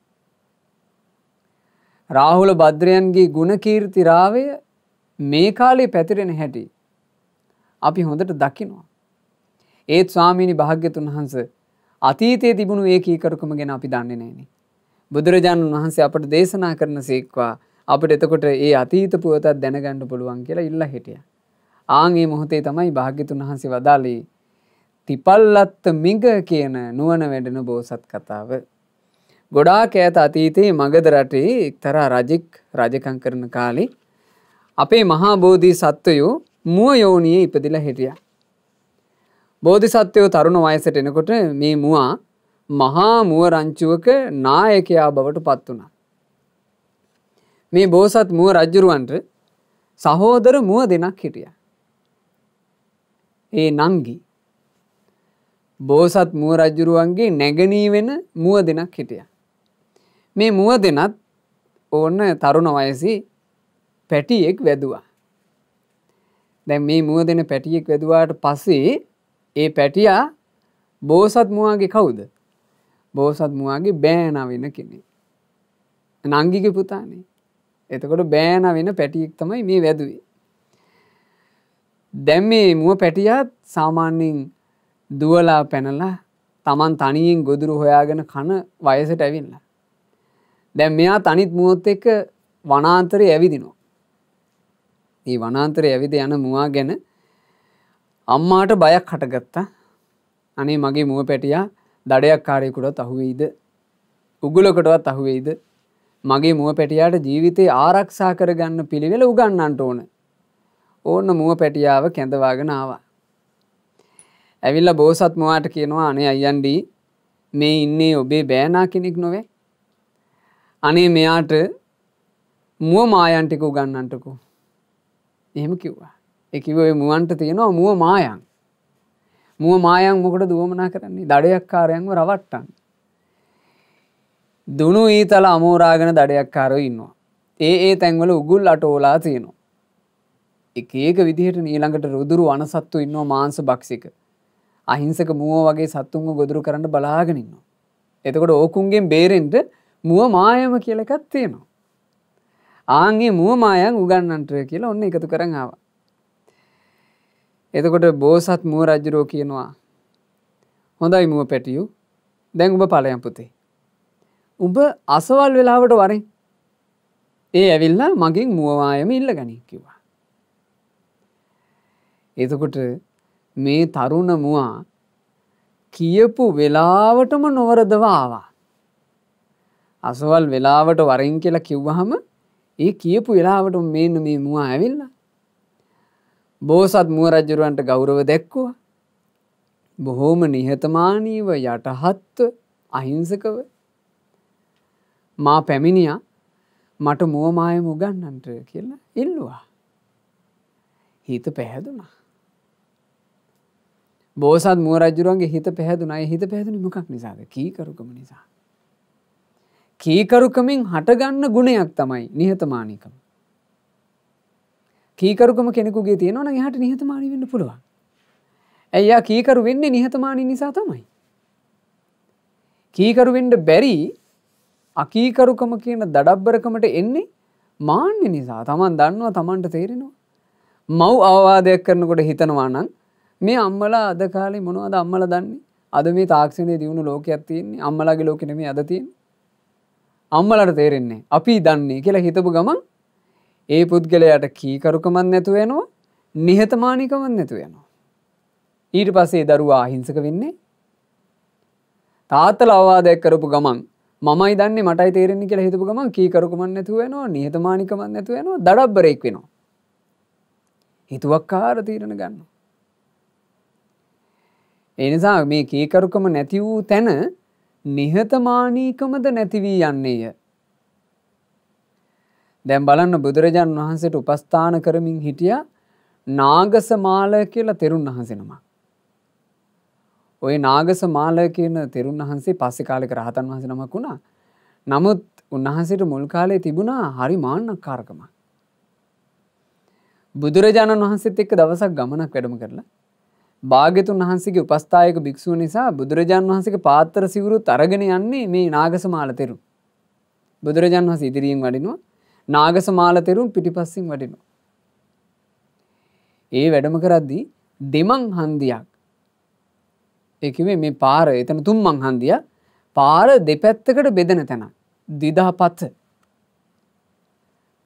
රාහුල භද්‍රයන්ගේ ගුණකීර්තිරාවය මේ කාලේ පැතිරෙන හැටි. අපි හොඳට දකිනවා. ඒත් ස්වාමීණි භාග්‍යතුන් වහන්ස අතීතයේ තිබුණු ඒ කීකරුකම ගැන අපි දන්නේ නෑනේ. බුදුරජාණන් වහන්සේ අපට දේශනා කරන සේක්වා අපට එතකොට ඒ අතීත පුවතත් දැනගණ්ඩ පුළුවන් කියලා ඉල්ල හිටිය. ආගේ මොහොතේ තමයි භාග්‍යතුන් වහන්සේ වදාලේ තිපල්ලත්ත මිග කියන නුවන වැඩෙන බෝසත් කතාව. ගොඩාක් ඈත අතීතයේ මගධ රටේ එක්තරා රජෙක් රජකම් කරන කාලේ අපේ මහා බෝධි සත්වයෝ මුව යෝනියේ ඉපදිලා හිටියා. බෝධි සත්වයෝ තරුණ වයසට එනකොට මේ මුවා මහා මුව රංචුවක නායකයා බවට පත් වුණා. මේ බෝසත් මුව රජ්ජුරුවන්ට සහෝදර මුව දෙනක් හිටිය. ඒ නංගි බෝසත් මුව රජ්ජුරුවන්ගේ නැගනී වෙන මුව දෙනක් හිටිය. මේ මුව දෙනත් ඕන්න තරුණ වයසි පැටියෙක් වැදවා. දැ මේ මුව දෙන පැටියෙක් වැදවාට පස්සේ ඒ පැටියා බෝසත් මුවාගේ කවුද බෝසත් මුවාගේ බෑනවෙන කෙනෙ. නංගික පුතානේ එතකොට බෑන වෙන පැටියෙක් තමයි මේ වැදුවේ. දැම් මේ මුව පැටියත් සාමාන්‍යෙන් දුවලා පැනලා තමන් තනියෙන් ගොදුරු හොයාගෙන කන වයසට ඇවිල්ලා. දැන් මෙයා තනිත් මුවත් එක්ක වනාන්තරය ඇවිදිනවා. ඒ වනාන්තරය ඇවිද යන මුවා ගැන අම්මාට බයක් හටගත්තා අනේ මගේ මුව පැටියා දඩයක් කාරයකුටත් අහුවෙයිද උගුලකටවත් අහුවෙයිද මගේ මුව පැටියාට ජීවිතය ආරක්ෂා කරගන්න පිළිවෙල උගන්නන්ට ඕන ඕන්න මුව පැටියාව කැඳවාගෙන ආවා. ඇවිල්ල බෝසත් මවාට කියනවා අනේ අයන්ඩී මේ ඉන්නේ ඔබේ බෑනා කෙනෙක් නොවේ අනේ මෙයාට මුව මායන්ටික උගන්නන්ටකු. එහෙම කිව්වා. එකව මුවන්ට තියෙනවා මුව මායන්. මුව මායන් මොකට දුවමනා කරන්නේ දඩයක්කාරයන්ව රවට්ටන්. දුනු ඊතල අමෝරාගෙන දඩයක්කාරව ඉන්නවා. ඒ ඒ තැන්වල උගුල් අටෝලා තියෙනවා. එක ඒක විදිහට නීළඟට රුදුරු අනසත්තු ඉන්නවා මාංස භක්ෂික. අහිංසක මුව වගේ සත්තුන්ව ගොදුරු කරන්න බලාගෙනන්නවා. එතකොට ඕකුන්ගෙන් බේරෙන්ට මුව මායම කියල එකත් තියෙනවා. ආන්ගේ මුව මායන් උගන්නන්ටය කියලා ඔන්න එකතු කරඟාව. එතකොට බෝසත් මුව රජ්ජරෝ කියනවා හොඳයි මුව පැටියු දැන් උඹ පලයම් පුතේ. උඹ අසවල් වෙලාවට වරින් ඒ ඇවිල්ලා මගින් මුවවායම ඉල්ල ගනී කිවා. එතකොට මේ තරුණ මුවා කියපු වෙලාවටම නොවරදවාවා. අසවල් වෙලාවට වරෙන් කියලා කිව්වහම ඒ කියපු වෙලාවට මෙන්න මේ මුවා ඇවිල්ලා. බෝසත් මුවරජ්ජරුවන්ට ගෞරව දැක්වා. බොහෝම නිහතමානීව යටහත්ව අහිංසකව මා පැමිණිය මට මුවමායම උගන්නන්ට කියලා ඉල්ලවා. හිත පැහැදුනා. බෝසත් මුවරජ්ජරුවන්ගේ හිත පැහැදුනයි හිත පැහැදුනි මොකක් නිසාද කීකරුකම නිසා. කීකරුකමින් හටගන්න ගුණයක් තමයි නිහතමානිකම. කීකරුකම කෙනෙකුගේ තියෙනවන හට නිහතමානී වෙන්න පුළුවන්. ඇයියා කීකරු වෙන්නේ නිහතමානී නිසා තමයි. කීකරුවෙන්ට බැරි අකීකරුකම කියන දඩබ්බරකමට එන්නේ මාන්‍ය නිසා තමන් දන්නවා තමන්ට තේරෙනවා. මව් අවවාදයක් කරනකොට හිතනවා නම් මේ අම්මලා අද කාලේ මොනවද අම්මල දන්නේ අද මේ තාක්ෂණය දියුණු ලෝකයක් තියන්නේ අම්මලාගේ ලෝකනම අද තියන්නේ අම්මලට තේරෙන්නේ අපි දන්නේ කියලා හිතපු ගමන් ඒ පුද්ගලයට කීකරුකමන් නැතුවෙනවා නිහතමානිකමන් නැතුවෙනවා. ඊට පස්සේ දරුවා හිංසක වෙන්නේ තාත්තල අවවාදයක් කරපු ගමන් මමයි දන්නේ මටයි තේරෙන්නේ කියලා හිතපු ගමන් කීකරුකමන් නැතුවෙනවා නිහතමානිකමන් නැතුවෙනවා දඩබ්බරෙක් වෙනවා. හිතුවක්කාර තීරණ ගන්න. එනිසා මේ කීකරුකම නැති වූ තැන නිහතමානීකමද නැතිවී යන්නේය. දැම් බලන්න බුදුරජාණන් වහන්සේට උපස්ථාන කරමින් හිටිය නාගස මාලය කියලා තෙරුන් වහන්සෙනවා. ඔය නාගස මාලය කියන තෙරුන් වහන්සේ පස්සෙ කාලෙක රහතන් වහස නමක් වුණා. නමුත් උන්වහන්සේට මුල් කාලේ තිබුණා හරි මාන්නක් කාරකම. බුදුරජාණන් වහන්සේත් එක්ක දවසක් ගමනක් වැඩම කරලා භාගතුන් වහන්සේගේ උපස්ථායක භික්ෂූ නිසා බුදුරජාන් වහන්සේගේ පාත්තර සිවුරුත් අරගෙන යන්නේ මේ නාගසමාලතෙරු. බුදුරජාන් වහන්සේ ඉදිරියෙන් වඩිනවා නාගසමාලතෙරුන් පිටිපස්සෙන් වඩිනවා. ඒ වැඩම කරද්දී දෙමං හන්දියක් ඒ කිව්වේ මේ පාර එතන තුම්මං හන්දිය පාර දෙපැත්තකට බෙදෙන තැන දිදාපත්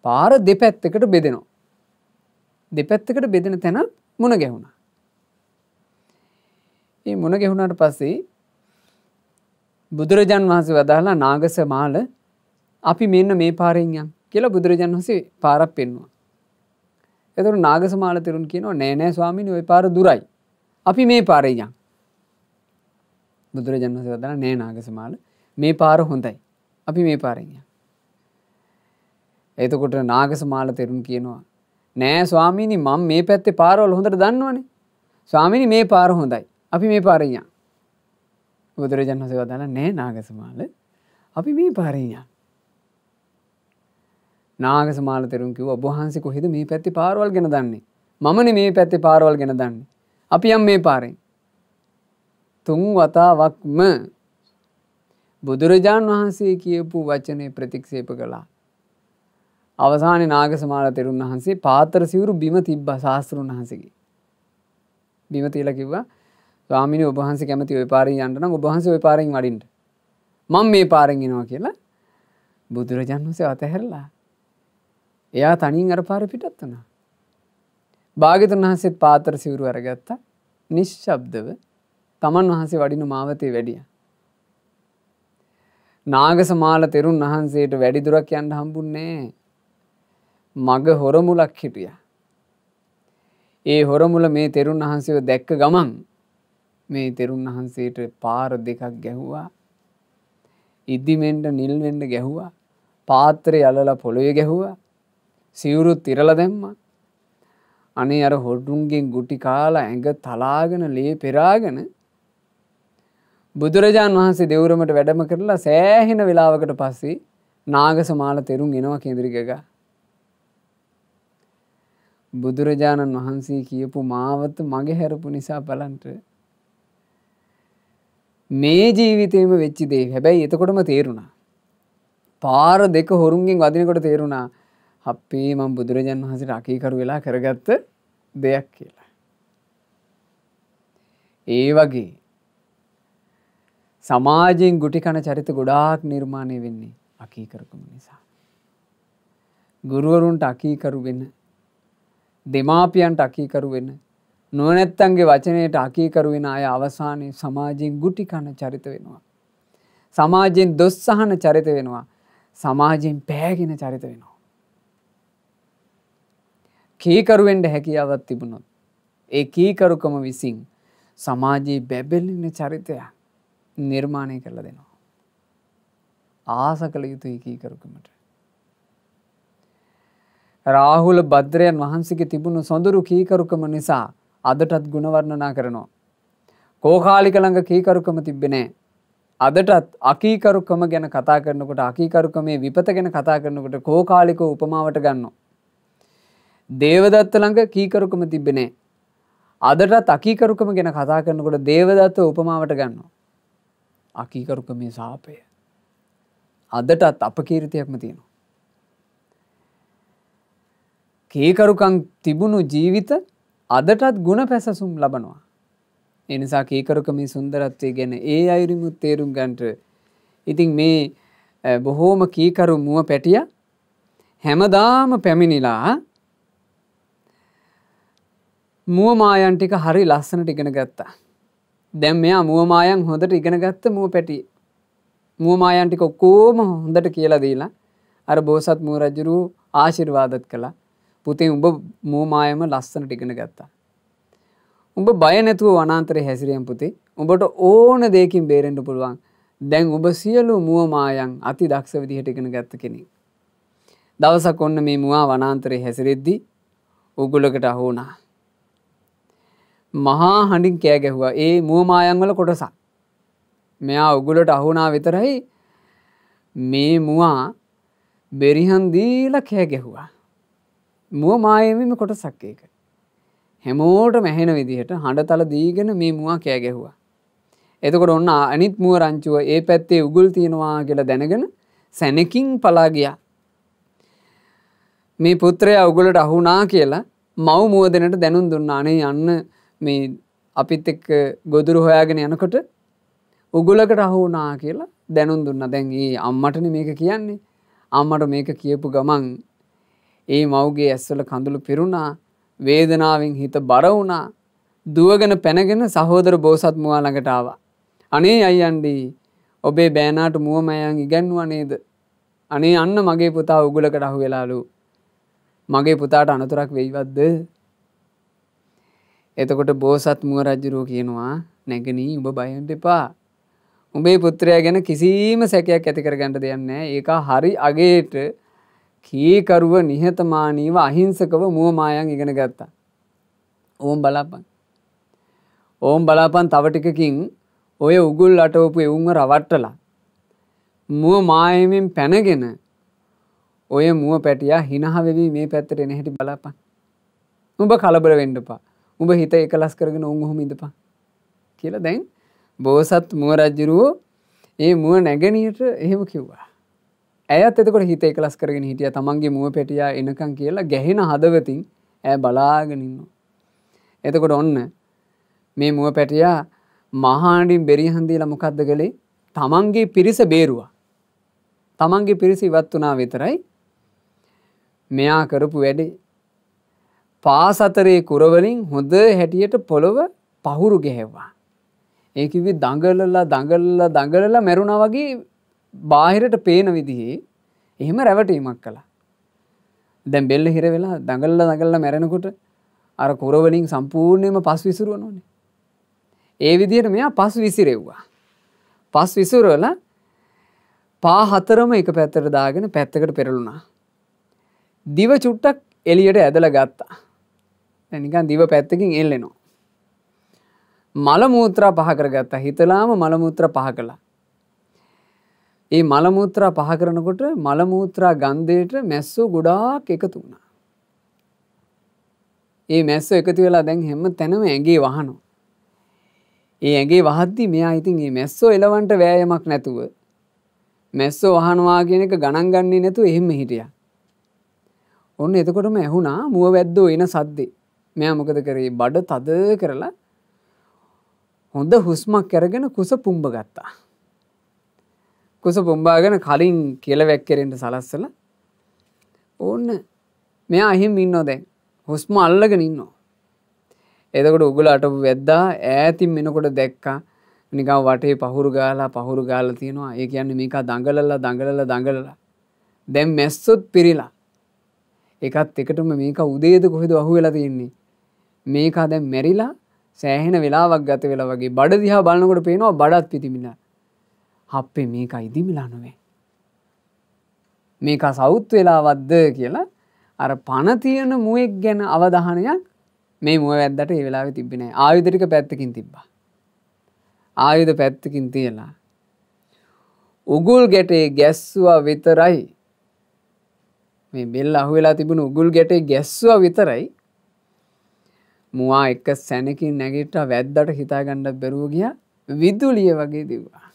පාර දෙපැත්තකට බෙදෙනවා දෙපැත්තකට බෙදෙන තැන මුණ ගැහුණා ඒ මුණ ගෙහුණට පස්සේ බුදුරජන් වහන්සේ වදාලා නාගස මාල අපි මෙන්න මේ පාරෙන්යන් කියලා බුදුරජන් වහසේ පාරක් පෙන්වා. එතුරු නාගසමාල තරුන් කියනවා නෑනෑ ස්වාමිනි ඔය පාර දුරයි. අපි මේ පාරයන්. බුදුරජන් වහස වදන නෑ නාගසමාල මේ පාර හොඳයි. අපි මේ පාරෙන්ය. එතකොට නාගසමාල තෙරුන් කියනවා. නෑ ස්වාමීනි මං මේ පැත්තේ පාරවල් හොඳට දන්නවනේ. ස්වාමිනි මේ පාර හොඳයි. අපි මේ පාරයන් බුදුරජන් වසේ වදන නෑ නාගසමාල අපි මේ පාරීඥා. නාගසමාල තෙරුන්කිව ඔබහන්සි කොහෙද මේ පැත්ති පාරවල් ගෙන දන්නේ මමන මේ පැත්ති පාරවල් ගෙන දන්නේ. අපි යම් මේ පාරෙන්. තුන් වතාවක්ම බුදුරජාණන් වහන්සේ කියපු වචනය ප්‍රතික්ෂේප කළා. අවසාන නාගසමාල තෙරුන් වහන්සේ පාතර සිවරු බිම තිබ්බ ශාස්තෘන් වහන්සගේ. බිමතිීල කිව්වා ස්වාමිනි ඔබහන්ස කැමති ඔය පාරී යන්ටන ඔබහන්ස ඔය පාරෙන් වඩින්ට මං මේ පාරෙන්ගෙනවා කියලා බුදුරජන් වසේ අතහැරලා එයා තනින් අර පාර පිටත් වනා භාගතුන් වහන්සේත් පාතර සිවුරු අරගත්තා නිශ්ශබ්දව තමන් වහන්සේ වඩිනු මාවතය වැඩිය නාග සමාල තෙරුන් වහන්සේට වැඩිදුරක් යන්ට හම්බුන්නේ මග හොරමුලක් හිටිය ඒ හොරමුල මේ තෙරුන් වහන්සේව දැක්ක ගමන් මේ තෙරුන් වහන්සේට පාර දෙකක් ගැහුවා ඉද්දිමෙන්ට නිල්වෙඩ ගැහුවා පාත්‍රය අලල පොළොය ගැහුවා සිවුරුත් තිරල දැම්ම අනේ අර හොඩුන්ගෙන් ගුටි කාලා ඇඟ තලාගෙන ලේ පෙරාගෙන බුදුරජාන් වහන්සේ දෙවරමට වැඩම කරලා සෑහෙන වෙලාවකට පස්සේ නාග සමාල තෙරුම් එනවා කෙදිරිගග බුදුරජාණන් වහන්සේ කියපු මාවත මගේ හැරපු නිසා පලන්ට මේ ජීවිතයම වෙච්චිදේ හැබැයි එතකොටම තේරුණා. පාර දෙක හොරුන්ගෙන් වදිනකොට තේරුණා අපේ මං බුදුරජන් වහසේ රකීකරු වෙලා කරගත්ත දෙයක් කියලා. ඒ වගේ සමාජයෙන් ගුටිකණ චරිත ගොඩාක් නිර්මාණය වෙන්නේ අකීකරකම නිසා. ගුරුවරුන්ට අකීකරු වෙන දෙමාපියන්ට අකීකරු වෙන නොනැත්තන්ගේ වචනයට අකීකරුවෙන අය අවසානයේ සමාජයෙන් ගුටිකන චරිත වෙනවා. සමාජයෙන් දොස්සහන චරිත වෙනවා. සමාජයෙන් පෑගෙන චරිත වෙනවා. කීකරුවෙන්ට හැකියාවත් තිබුණොත්. ඒ කීකරුකම විසින් සමාජයේ බැබෙලින චරිතයක් නිර්මාණය කරලා දෙනවා. ආස කළ යුතු කීකරුකමට. රාහුල බද්‍රයන් වහන්සේගේ තිබුණු සොඳුරු කීකරුකම නිසා අදටත් ගුණවර්ණනා කරනවා. කෝකාලික ළඟ කීකරුකම තිබෙන්නේ අදටත් අකීකරුකම ගැන කතා කරනකොට අකීකරුකමේ විපත ගැන කතා කරනකොට කෝකාලික උපමාවට ගන්නවා. දේවදත්ත ළඟ කීකරුකම තිබෙන්නේ අදටත් අකීකරුකම ගැන කතා කරනකොට දේවදත්ත උපමාවට ගන්නවා. අකීකරුකමේ සාපය. අදටත් අපකීර්තියක්ම තියෙනවා. කීකරුකම් තිබුණු ජීවිත අදටත් ගුණ පැසසුම් ලබනවා. එනිසා කීකරුකම සුන්දරත්වය ගැන ඒ අයුරිමුත් තේරුම් ගන්ට ඉතින් මේ බොහෝම කීකරු මුව පැටිය හැමදාම පැමිණිලා මුවමායන් ටික හරි ලස්සනට ඉගෙන ගත්තා. දැම් මෙයා මුවමායන් හොඳට ඉගෙන ගත්ත මුව පැටිය. මුවමායන් ටික ඔක්කෝම හොඳට කියලා දීලා අර බෝසත් මූරජ්ජුරු ආශිර්වාදත් කලා පුතේ උඹ මූමායම ලස්සනට ඉගෙන ගත්තා. උඹ බය නැතුව වනාන්තරේ හැසිරියම් පුතේ උඹට ඕන දෙයකින් බේරෙන්ට පුළුවන් දැන් ඔබ සියලු මුවමායන් අති දක්ෂ විදිහට ඉගෙන ගත්ත කෙනෙ. දවසක් ඔන්න මේ මවා වනාන්තරේ හැසිරෙද්දි උගුලකට අහෝනා. මහා හඬින් කෑ ගැහුවා ඒ මුවමායන්වල කොටසක්. මෙයා උගුලට අහුනා විතරයි මේ මවා බෙරිහන්දීල කෑ ගැහුවා. මුව මායමම කොටසක් ඒක. හැමෝට මැහෙන විදිහට හඬ තල දීගෙන මේ මුවා කෑ ගැහුවා. එතකොට ඔන්න අනිත් මුව රංචුව ඒ පැත්තේ උගුල් තියෙනවා කියලා දැනගෙන සැනකින් පලා ගියා. මේ පුත්‍රය උගුලට අහුනා කියලා මව් මුව දෙනට දැනුම් දුන්නා අනේ යන්න මේ අපිත් එක්ක ගොදුරු හොයාගෙන යනකොට උගුලකට අහුනා කියලා දැනුම් දුන්න දැන් ඒ අම්මටන මේක කියන්නේ අම්මට මේක කියපු ගමන් ඒ මව්ගේ ඇස්වල කඳුළු පිරුණා වේදනාවෙන් හිත බර වුණා දුවගෙන පැනගෙන සහෝදර බෝසත් මුවා ළඟට ආවා අනේ අයියන්ඩී ඔබේ බෑනාට මුවමයන් ඉගැන්නුවා නේද අනේ අන්න මගේ පුතා උගුලකට අහු වෙලාලු මගේ පුතාට අනතුරක් වෙයිවත්ද එතකොට බෝසත් මුව රජ්ජුරුව කියනවා නැගනී උඹ බයන්ට එපා උඹේ පුත්‍රයා ගැන කිසිීම සැකයක් ඇතිකර ගන්නට දෙයන්න ඒකා හරි අගේට කීකරුව නිහතමානීව අහිංසකව මුවමායන් ඉගෙන ගත්තා. ඕම් බලාපන්. ඕම් බලාපන් තවටිකකින් ඔය උගුල් අටවපු එවුන්ව රවට්ටලා. මුව මායමින් පැනගෙන ඔය මුව පැටියා හිනහවෙවී මේ පැත්තට එන හැටි බලාපන්. උඹ කලබල වෙන්නපා. උඹ හිත එකලස් කරගෙන උන් ඔහොම ඉඳපන්. කියලා දැන් බෝසත් මුව රජුරුවෝ ඒ මුව නැගණියට එහෙම කිව්වා. ඇයත් එතකොට හිත එකලස් කරගෙන හිටිය තමන්ගේ මුව පෙටියා එනකං කියලා ගැහෙන හදවතින් ඇ බලාගෙනන්න. එතකොට ඔන්න මේ මුව පැටියා මහාණ්ඩින් බෙරිහන්දීලා මොකක්ද කළේ තමන්ගේ පිරිස බේරුවා. තමන්ගේ පිරිස ඉවත් වනා විතරයි මෙයා කරපු වැඩේ. පාසතරේ කුරවලින් හොඳ හැටියට පොළොව පහුරු ගැහෙවා. ඒකිවි දඟලලා දඟල්ලා දඟලලා මැරුණ වගේ බාහිරට පේන විදිහේ එහෙම රැවටීමක් කළා. දැන් බෙල්ල හිර වෙලා දඟල්ල දඟල්ල මැරෙනකොට අර කුරවලින් සම්පූර්ණයම පස් විසුරුවන ඕනේ. ඒ විදියට මෙයා පස් විසිරෙව්වා. පස් විසුරවල පා හතරම එක පැත්තට දාගෙන පැත්තකට පෙරලුණා. දිව චුට්ටක් එලියට ඇදල ගත්තා. නිකන් දිව පැත්තකින් එල්ලෙනවා. මලමූත්‍රා පහ කරගත්තා හිතලාම මලමුත්‍ර පහ කළා. ඒ මලමුූත්‍රා පහ කරනකොට මලමුූත්‍රා ගන්ධයට මැස්සෝ ගොඩාක් එකතු වුණා. ඒ මැස්ස එකතු වෙලා දැන් හෙම තැනම ඇගේ වහනු. ඒ ඇගේ වහද්දි මෙයා ඉතින් ඒ මැස්සෝ එලවන්ට වෑයමක් නැතුව. මැස්සෝ වහනවා කියෙනෙක ගණන් ගන්නේ නැතු එහෙම හිටිය. ඔන්න එතකොටම ඇහුුණා මුව වැද්දෝ එන සද්දේ මෙයා මොකද කරේ බඩ තද කරලා හොඳ හුස්මක් කරගෙන කුස පුම්බ ගත්තා. කුස පොම්බාගෙන කලින් කියලවැක්කරෙන්ට සලස්සල ඕන්න මෙයා අහිම ඉන්නෝ දැන් හුස්ම අල්ලගෙන ඉන්නවා. එදකට උගල අටපු වැද්දා ඈතින් මෙනකොට දැක්කා නිකා වටේ පහුරු ගාලා පහුරු ගාල තියෙනවා ඒ කියන්න මේකා දඟලල්ලා දඟලල දඟලලා දැම් මැස්සොත් පිරිලා එකත් එකටම මේක උදේද කොහෙද වහු වෙලා තියෙන්නේ මේකා දැම් මැරිලා සෑහෙන වෙලාවක් ගත වෙලා වගේ බඩ දිහා බලනකොට පේනවා බඩත් පිතිමිලා හප්පේ මේකයි දිමිලා නොවේ. මේක සෞත් වෙලාවත්ද කියලා අර පනතියන මුවෙක් ගැන අවධානයක් මේ මුව වැද්දට ඒ වෙලා තිබෙන ආයුදරික පැත්තකින් තිබ්බා. ආයුධ පැත්තකින් තියලා. උගුල් ගැටේ ගැස්සවා විතරයි මේ බෙල් අහු වෙලා තිබුණ උගුල් ගැටේ ගැස්සවා විතරයි මවා එක සැනකින් නැගිට වැද්දට හිතාගණ්ඩ බැරුව ගිය විදුලිය වගේ දිව්වා.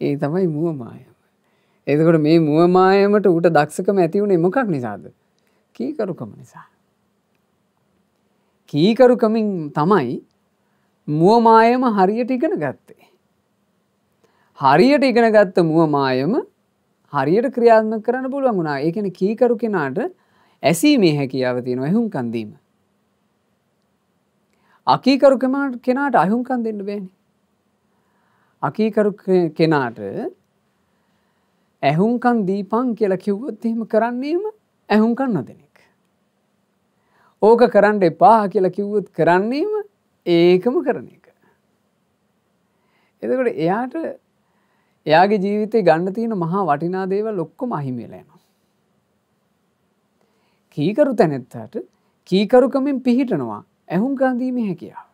ඒ තමයි මුව මායම. එතකොට මේ මුව මායමට ඌට දක්ෂකම ඇති වුණේ මොකක් නිසාද? කීකරුකම නිසා. කීකරුකමින් තමයි මුව මායම හරියට ඉගෙන ගත්තේ. හරියට ඉගෙන ගත්ත මුව මායම හරියට ක්‍රියාත්මක කරන්න පුළුවන් වුණා. ඒ කියන්නේ කීකරු කෙනාට ඇසීමේ හැකියාව තියෙනවා එහුම්කන් දීම. අකීකරු කෙනාට අහුම්කන් දෙන්න බෑනේ. අකීකරු කෙනාට ඇහුම්කන් දීපන් කියලා කිව්වොත් එහෙම කරන්නේම ඇහුම්කන් නොදෙනෙක්. ඕක කරන්න එපා කියලා කිව්වොත් කරන්නේම ඒකම කරන එක. එතකොට එයාට එයාගේ ජීවිතය ගන්න තියෙන මහා වටිනා දේව ලොක්කොම අහිමිලයනවා. කීකරු තැනෙත්තාට කීකරුකමින් පිහිටනවා ඇහුම්කාන්දීම හැකියා.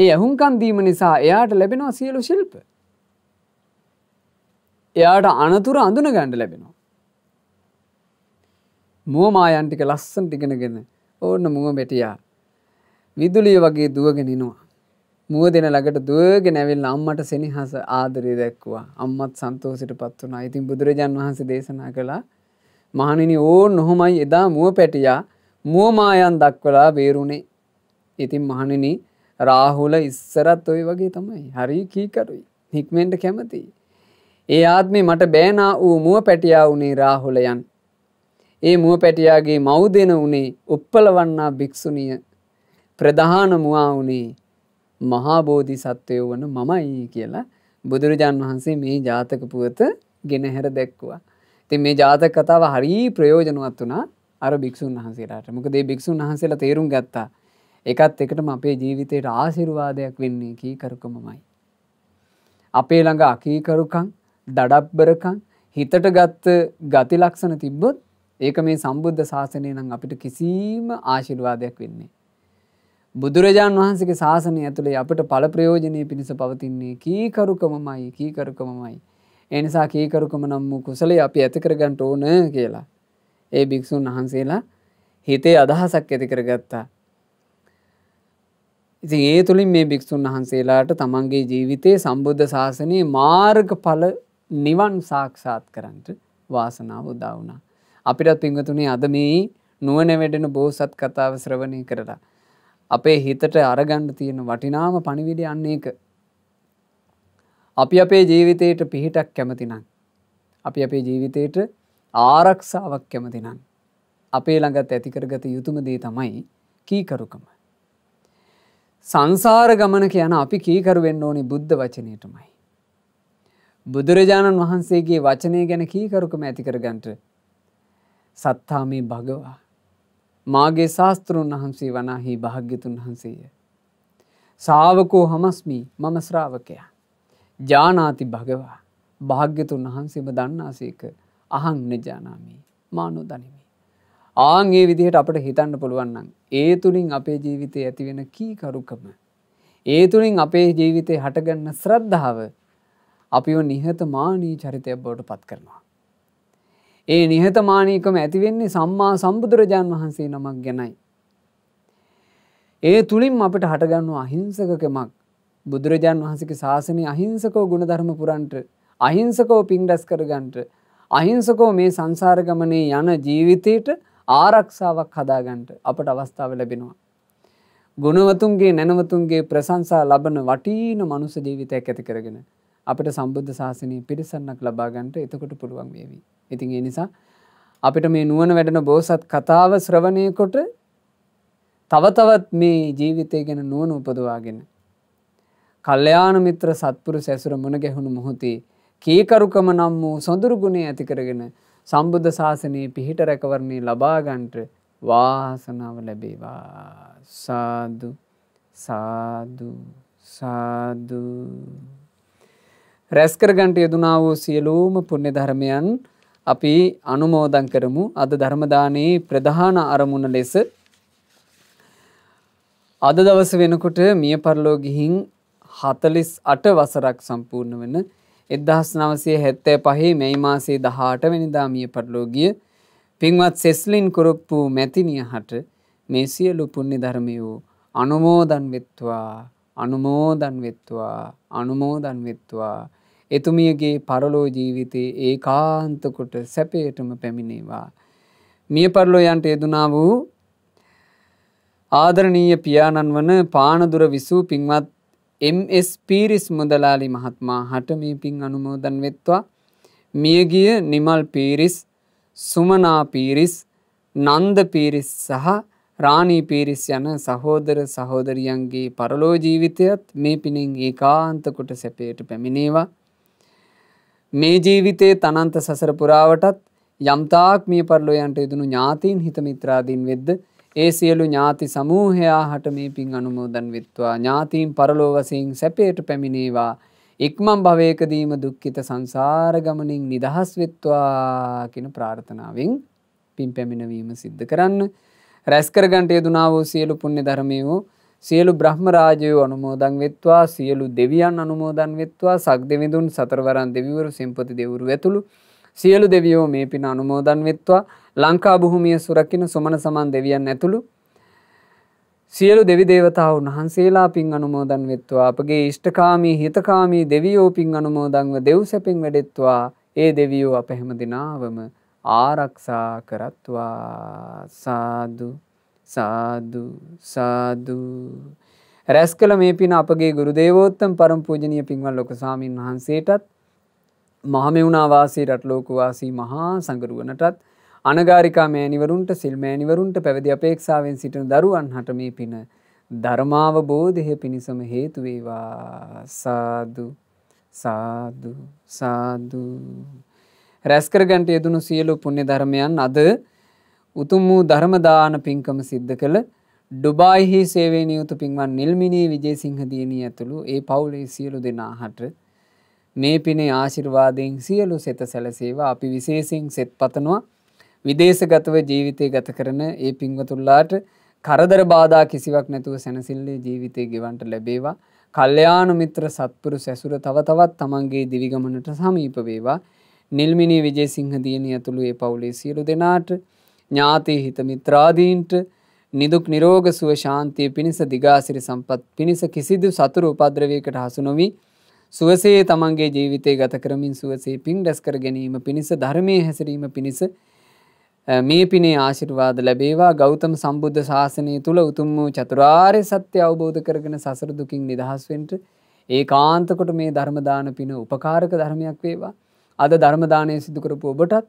ඒ ඇහුම්කන් දීම නිසා එයාට ලැබෙනවා සියලු ශිල්ප. එයාට අනතුර අඳුන ගණ්ඩ ලැබෙනවා. මුවමායන්ටික ලස්සන් ටිගෙනගෙන ඕන්න මුව බෙටියා. විදුලිය වගේ දුවගෙනනවා. මුව දෙන ළඟට දුවග නැවිල් අම්මට සෙනහස ආදරය දැක්වා අම්මත් සන්තෝසිට පත් වනා ඉතින් බුදුරජන් වහන්සේ දේශනා කළා මහනිනි ඕන් නොහොමයි එදා මුව පැටියා මුවමායන් දක්වලා බේරුණේ ඉතින් මහනිනිි රාහුල ඉස්සරත් ඔය වගේ තමයි හරි කීකරුයි හික්මෙන්ට කැමති. ඒ ආත්මි මට බෑනා වූ මුව පැටියා වුණේ රාහුලයන්. ඒ මුව පැටියාගේ මෞදෙන වුණේ උප්පල වන්නා භික්‍ෂුණිය ප්‍රධාන මුවා වුණේ මහාබෝධි සත්වයෝ වන මමයි කියලා බුදුරජාන් වහන්සේ මේ ජාතක පුවත ගෙනහැර දැක්වා. ති මේ ජාතක කතාව හරි ප්‍රයෝජනුවත් වනා අර භික්‍ෂූන් වහන්සේලාට මොකදේ භික්‍ෂූන් වහන්සේලා තේරුම් ගත්තා එකත් එකටම අපේ ජීවිතයට ආසිරුවාදයක් වෙන්නේ කීකරුකමමයි. අපේ ළඟ අකීකරුකං දඩබ්බරකං හිතට ගත්ත ගති ලක්ෂණ තිබ්බොත් ඒක මේ සම්බුද්ධ ශාසනය නම් අපිට කිසිීම ආශිර්වාදයක් වෙන්නේ. බුදුරජාණන් වහන්සේගේ ශාසනය ඇතුළේ අපට පල ප්‍රයෝජනය පිණිස පවතින්නේ කීකරුකමමයි කීකරුකමමයි. එනිසා කීකරුකම නම් වූ කුසලේ අපි ඇතිකරගන්ට ඕන කියලා. ඒ භික්‍ෂූන් වහන්සේලා හිතේ අදහසක් ඇතිකරගත්තා ඉතින් ඒ තුළින් මේ භික්‍ෂූන් වහන්සේලාට තමන්ගේ ජීවිතයේ සම්බුද්ධ ශාසනයේ මාර්ග පල නිවන් සාක්ෂාත් කරන්ට වාසනාව උදා වුණා. අපිටත් පිංගතුනේ අද මේ නුවන වැඩෙන බෝසත් කතාව ශ්‍රවණය කරලා. අපේ හිතට අරගණ්ඩ තියෙන වටිනාම පණිවිඩ අන්නේ එක. අපි අපේ ජීවිතයට පිහිටක් කැමතිනම්. අපි අපේ ජීවිතයට ආරක්ෂාවක් කැමතිනම්. අපේ ළඟත් ඇතිකරගත යුතුමදේ තමයි කීකරුකම. සංසාර ගමන කියන අපි කීකරුවෙන්න ඕනි බුද්ධ වචනයටමයි. බුදුරජාණන් වහන්සේගේ වචනය ගැන කීකරුකම ඇතිකරගන්ට සත්තාමී භගවා. මාගේ ශාස්තෘන් වහන්සේ වනාහි භාග්‍යතුන් වහන්සේය. සාාවකෝ හමස්මී මම ශ්‍රාවකයා. ජානාති භගවා භාග්‍යතුන් වහන්සේම දන්නාසේක අහං නජානාමී මානු දනිමි. ආං ඒ විදිහට අපට හිතන්න පුළුවන්නම් ඒ තුළින් අපේ ජීවිතය ඇතිවෙන කීකරුකම ඒ තුළින් අපේ ජීවිතය හටගන්න ශ්‍රද්ධාව අපිව නිහතමානී චරිතයක් බවට පත් කරනවා. ඒ නිහතමානීකම ඇතිවෙන්නේ සම්මා සම්බුදුරජාන් වහන්සේ නමක් ගැනයි. ඒ තුළින් අපට හටගන්නු අහිංසකකමක් බුදුරජාන් වහන්සක ශාසනය අහිංසකෝ ගුණධර්ම පුරන්ට අහිංසකෝ පින්ඩස් කරගන්ට අහිංසකෝ මේ සංසාරගමනේ යන ජීවිතයට ආරක්ෂාවක් හදාගන්ට අපට අවස්ථාව ලැබෙනවා. ගුණවතුන්ගේ නැනවතුන්ගේ ප්‍රසංසා ලබන වටීන මනුස ජීවිතයක් ඇති කරගෙන අපට සම්බුද්ධ ශාසනය පිරිසන්නක් ලබාගන්ට එතකොට පුළුවන් වේවි. ඉතින් ඒ නිසා අපිට මේ නුවන වැඩන බෝසත් කතාව ශ්‍රවණයකොට තවතවත් මේ ජීවිතය ගැන නුවන උපදවාගෙන. කල්්‍යයාන මිත්‍ර සත්පුරු සැසුර මුණ ගැහුණු මුොහොතේ කීකරුකම නම් වූ සොඳුරුගුණේ ඇතිකරගෙන සම්බුද්ධ ශාසනයේ පිහිට රැකවරණය ලබාගන්ට වාසනාව ලැබේවා සාදු සාදු සාදු රැස්කරගන්ට යෙදුනා වූ සියලූම පුුණ්‍ය ධර්මයන් අපි අනුමෝදන් කරමු අද ධර්මදානයේ ප්‍රධාන අරමුණ ලෙස අද දවස වෙනකොට මිය පරලෝ ගිහින් හතලිස් අට වසරක් සම්පූර්ණ වෙන එදහස් නවසය හැත්තෑ පහේ මැයි මාසේ දහාට වැනිදාමිය පටලෝගිය පින්වත් සෙස්ලින් කොරොප්පු මැතිනිය හට මේ සියලු පුුණි ධර්මයෝ අනුමෝදන් වෙත්වා අනුමෝදන් වෙත්වා අනුමෝදන් වෙත්වා එතුමියගේ පරලෝ ජීවිතයේ ඒ කාන්තකොට සැපේටම පැමිණේවා. මිය පරලෝයන්ට යෙදනා වූ ආදරණීය පියාණන් වන පානදුර විසූ පින්වත් MS පීරිස් මුදලාලි මහත්මා හට මේ පින් අනුමෝදන් වෙත්වා මියගිය නිමල් පීරිස් සුමනා පීරිස් නන්ද පීරිස් සහ රාණී පීරිස් යන සහෝදර සහෝදරියන්ගේ පරලෝ ජීවිතයත් මේ පිනෙන් ඒකාන්තකොට සැපයට පැමිණේවා මේ ජීවිතයේ තනන්ත සසර පුරාවටත් යම්තාක් මිය පරලොයන්ට යදුණු ඥාතීන් හිතමිත්‍රාදීන් වෙද්ද ඒ සියලු ඥාති සමූහයා හට මේ පින් අනුමෝදන් විත්වා ඥාතීන් පරලෝවසින් සැපේට පැමිණේවා ඉක්මම් භවයකදීම දුක්ඛිත සංසාර ගමනින් නිදහස් වෙත්වා කියන ප්‍රාර්ථනාවෙන් පින් පැමිණවීම සිද්ධ කරන්න රැස්කරගන්ට යෙදුනා වූ සියලු පුණ්‍ය ධර්මය වූ සියලු බ්‍රහ්මරාජයෝ අනුමෝදන් වෙත්වා සියලු දෙවියන් අනුමෝදන් වෙත්වා සක් දෙවිඳුන් සතරවරන් දෙවිවරු සෙම්පති දෙවරු ඇතුළු සියලු දෙවියෝ මේ පින අනුමෝදන් වෙත්වා ලංකා බොහොමිය සුරකින සුමන සමන් දෙවියන් ඇතුළු සියලු දෙවි දේවතාවුන් වහන්සේලා පින් අනුමෝදන් වෙත්වා අපගේ ඉෂ්ඨකාමී හිතකාමී දෙවියෝ පින් අනුමෝදන්ව දෙව් සැපින් වැඩෙත්වා ඒ දෙවියෝ අප හැම දිනාවම ආරක්ෂා කරත්වා සාදු සාදු සාදු රැස් කළ මේ පින අපගේ ගුරු දේවෝත්තම් පරම පූජනීය පින්වත් ලොකු සාමින් වහන්සේටත් මහමෙවුනා වාසී රටලෝක වාසී මහා සංගරුවනටත් අනගාරිකාමෑනිවරුන්ට සිල්මෑනිවරුන්ට පැවැදි අපේක්ෂාවෙන් සිටින දරුවන් හට මේ පින ධර්මාව බෝධය පිණිසම හේතුවේවා සාදු සාදු සාදු. රැස්කරගන්ට යෙදනු සියලු පුුණ්‍ය ධර්මයන් අද උතුම් වූ ධර්මදාන පින්කම සිද්ධ කළ ඩුබායිහි සේවේ නියුතු පින්වන් නිල්මිනී විජේ සිංහදියනී ඇතුළු ඒ පවුලේ සියලු දෙනා හට මේ පිනේ ආශිර්වාදයෙන් සියලු සෙත සැලසේවා අපි විශේසිං සෙත් පතනවා විදේශගතව ජීවිතය ගත කරන ඒ පින්වතුල්ලාට කරදර බාධා කිසිවක් නැතුව සැනසිල්ලේ ජීවිතය ගෙවන්ට ලැබේවා. කල්්‍යයානු මිත්‍ර සත්පුරු සැසුර තව තවත් තමන්ගේ දිවිගමනට සමීප වේවා. නිල්මිනී විජේසිංහ දියණිය ඇතුළු ඒ පවුලේ සියලු දෙනාට ඥාතී හිත මිත්‍රාදීන්ට නිදුක් නිරෝග සුව ශාන්තිය පිණිස දිගාසිරි සම්පත් පිණිස කිසිදු සතුරු උපද්‍රවයකට හසු නොවී සුවසේ තමන්ගේ ජීවිතය ගත කරමින් සුවසේ පින් ඩැස්කර ගැනීම පිණිස ධර්මය හැසිරීම පිණිස මේ පිනේ ආශිර්වාද ලැබේවා ගෞතම සම්බුද්ධ ශාසනය තුළ උතුම් වූ චතුරාර්ය සත්‍ය අවබෝධ කරගෙන සසර දුකින් නිදහස් වෙන්න ඒ කාන්තකොට මේ ධර්මදාන පින උපකාරක ධර්මයක් වේවා අද ධර්මදානය සිදු කරපු ඔබටත්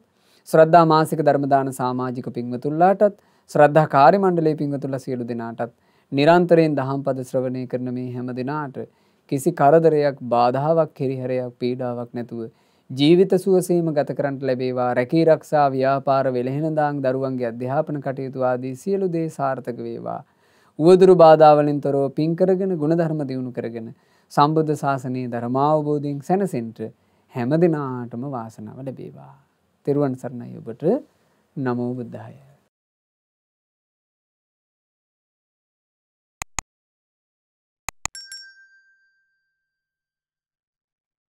ශ්‍රද්ධා මාසික ධර්මදාන සමාජික පින්වතුල්ලාටත් ශ්‍රද්ධා කාර්ය මණ්ඩලයේ පින්වතුල්ලා සියලු දෙනාටත් නිරන්තරයෙන් දහම්පද ශ්‍රවණය කරන මේ හැම දිනාට කිසි කරදරයක් බාධාවක් කෙරිහැරයක් පීඩාවක් නැතුව ජීවිත සුවසීම ගත කරට ලැබේවා රැකී රක්ෂා ව්‍යාපාර වෙළහෙනදාං දරුවන්ගේ අධ්‍යාපන කටයුතුවාදී සියලු දේ සාර්ථක වේවා. උවදුරු බාධාවලින් තොරෝ පින්කරගෙන ගුණධර්ම දියුණු කරගෙන සම්බුද්ධ ශාසනයේ ධර්මාවබෝධීන් සැනසෙන්ට හැම දෙනාටම වාසනාව ලැබේවා. තෙරුවන් සරණයි ඔබට නමෝබුද්ධාය.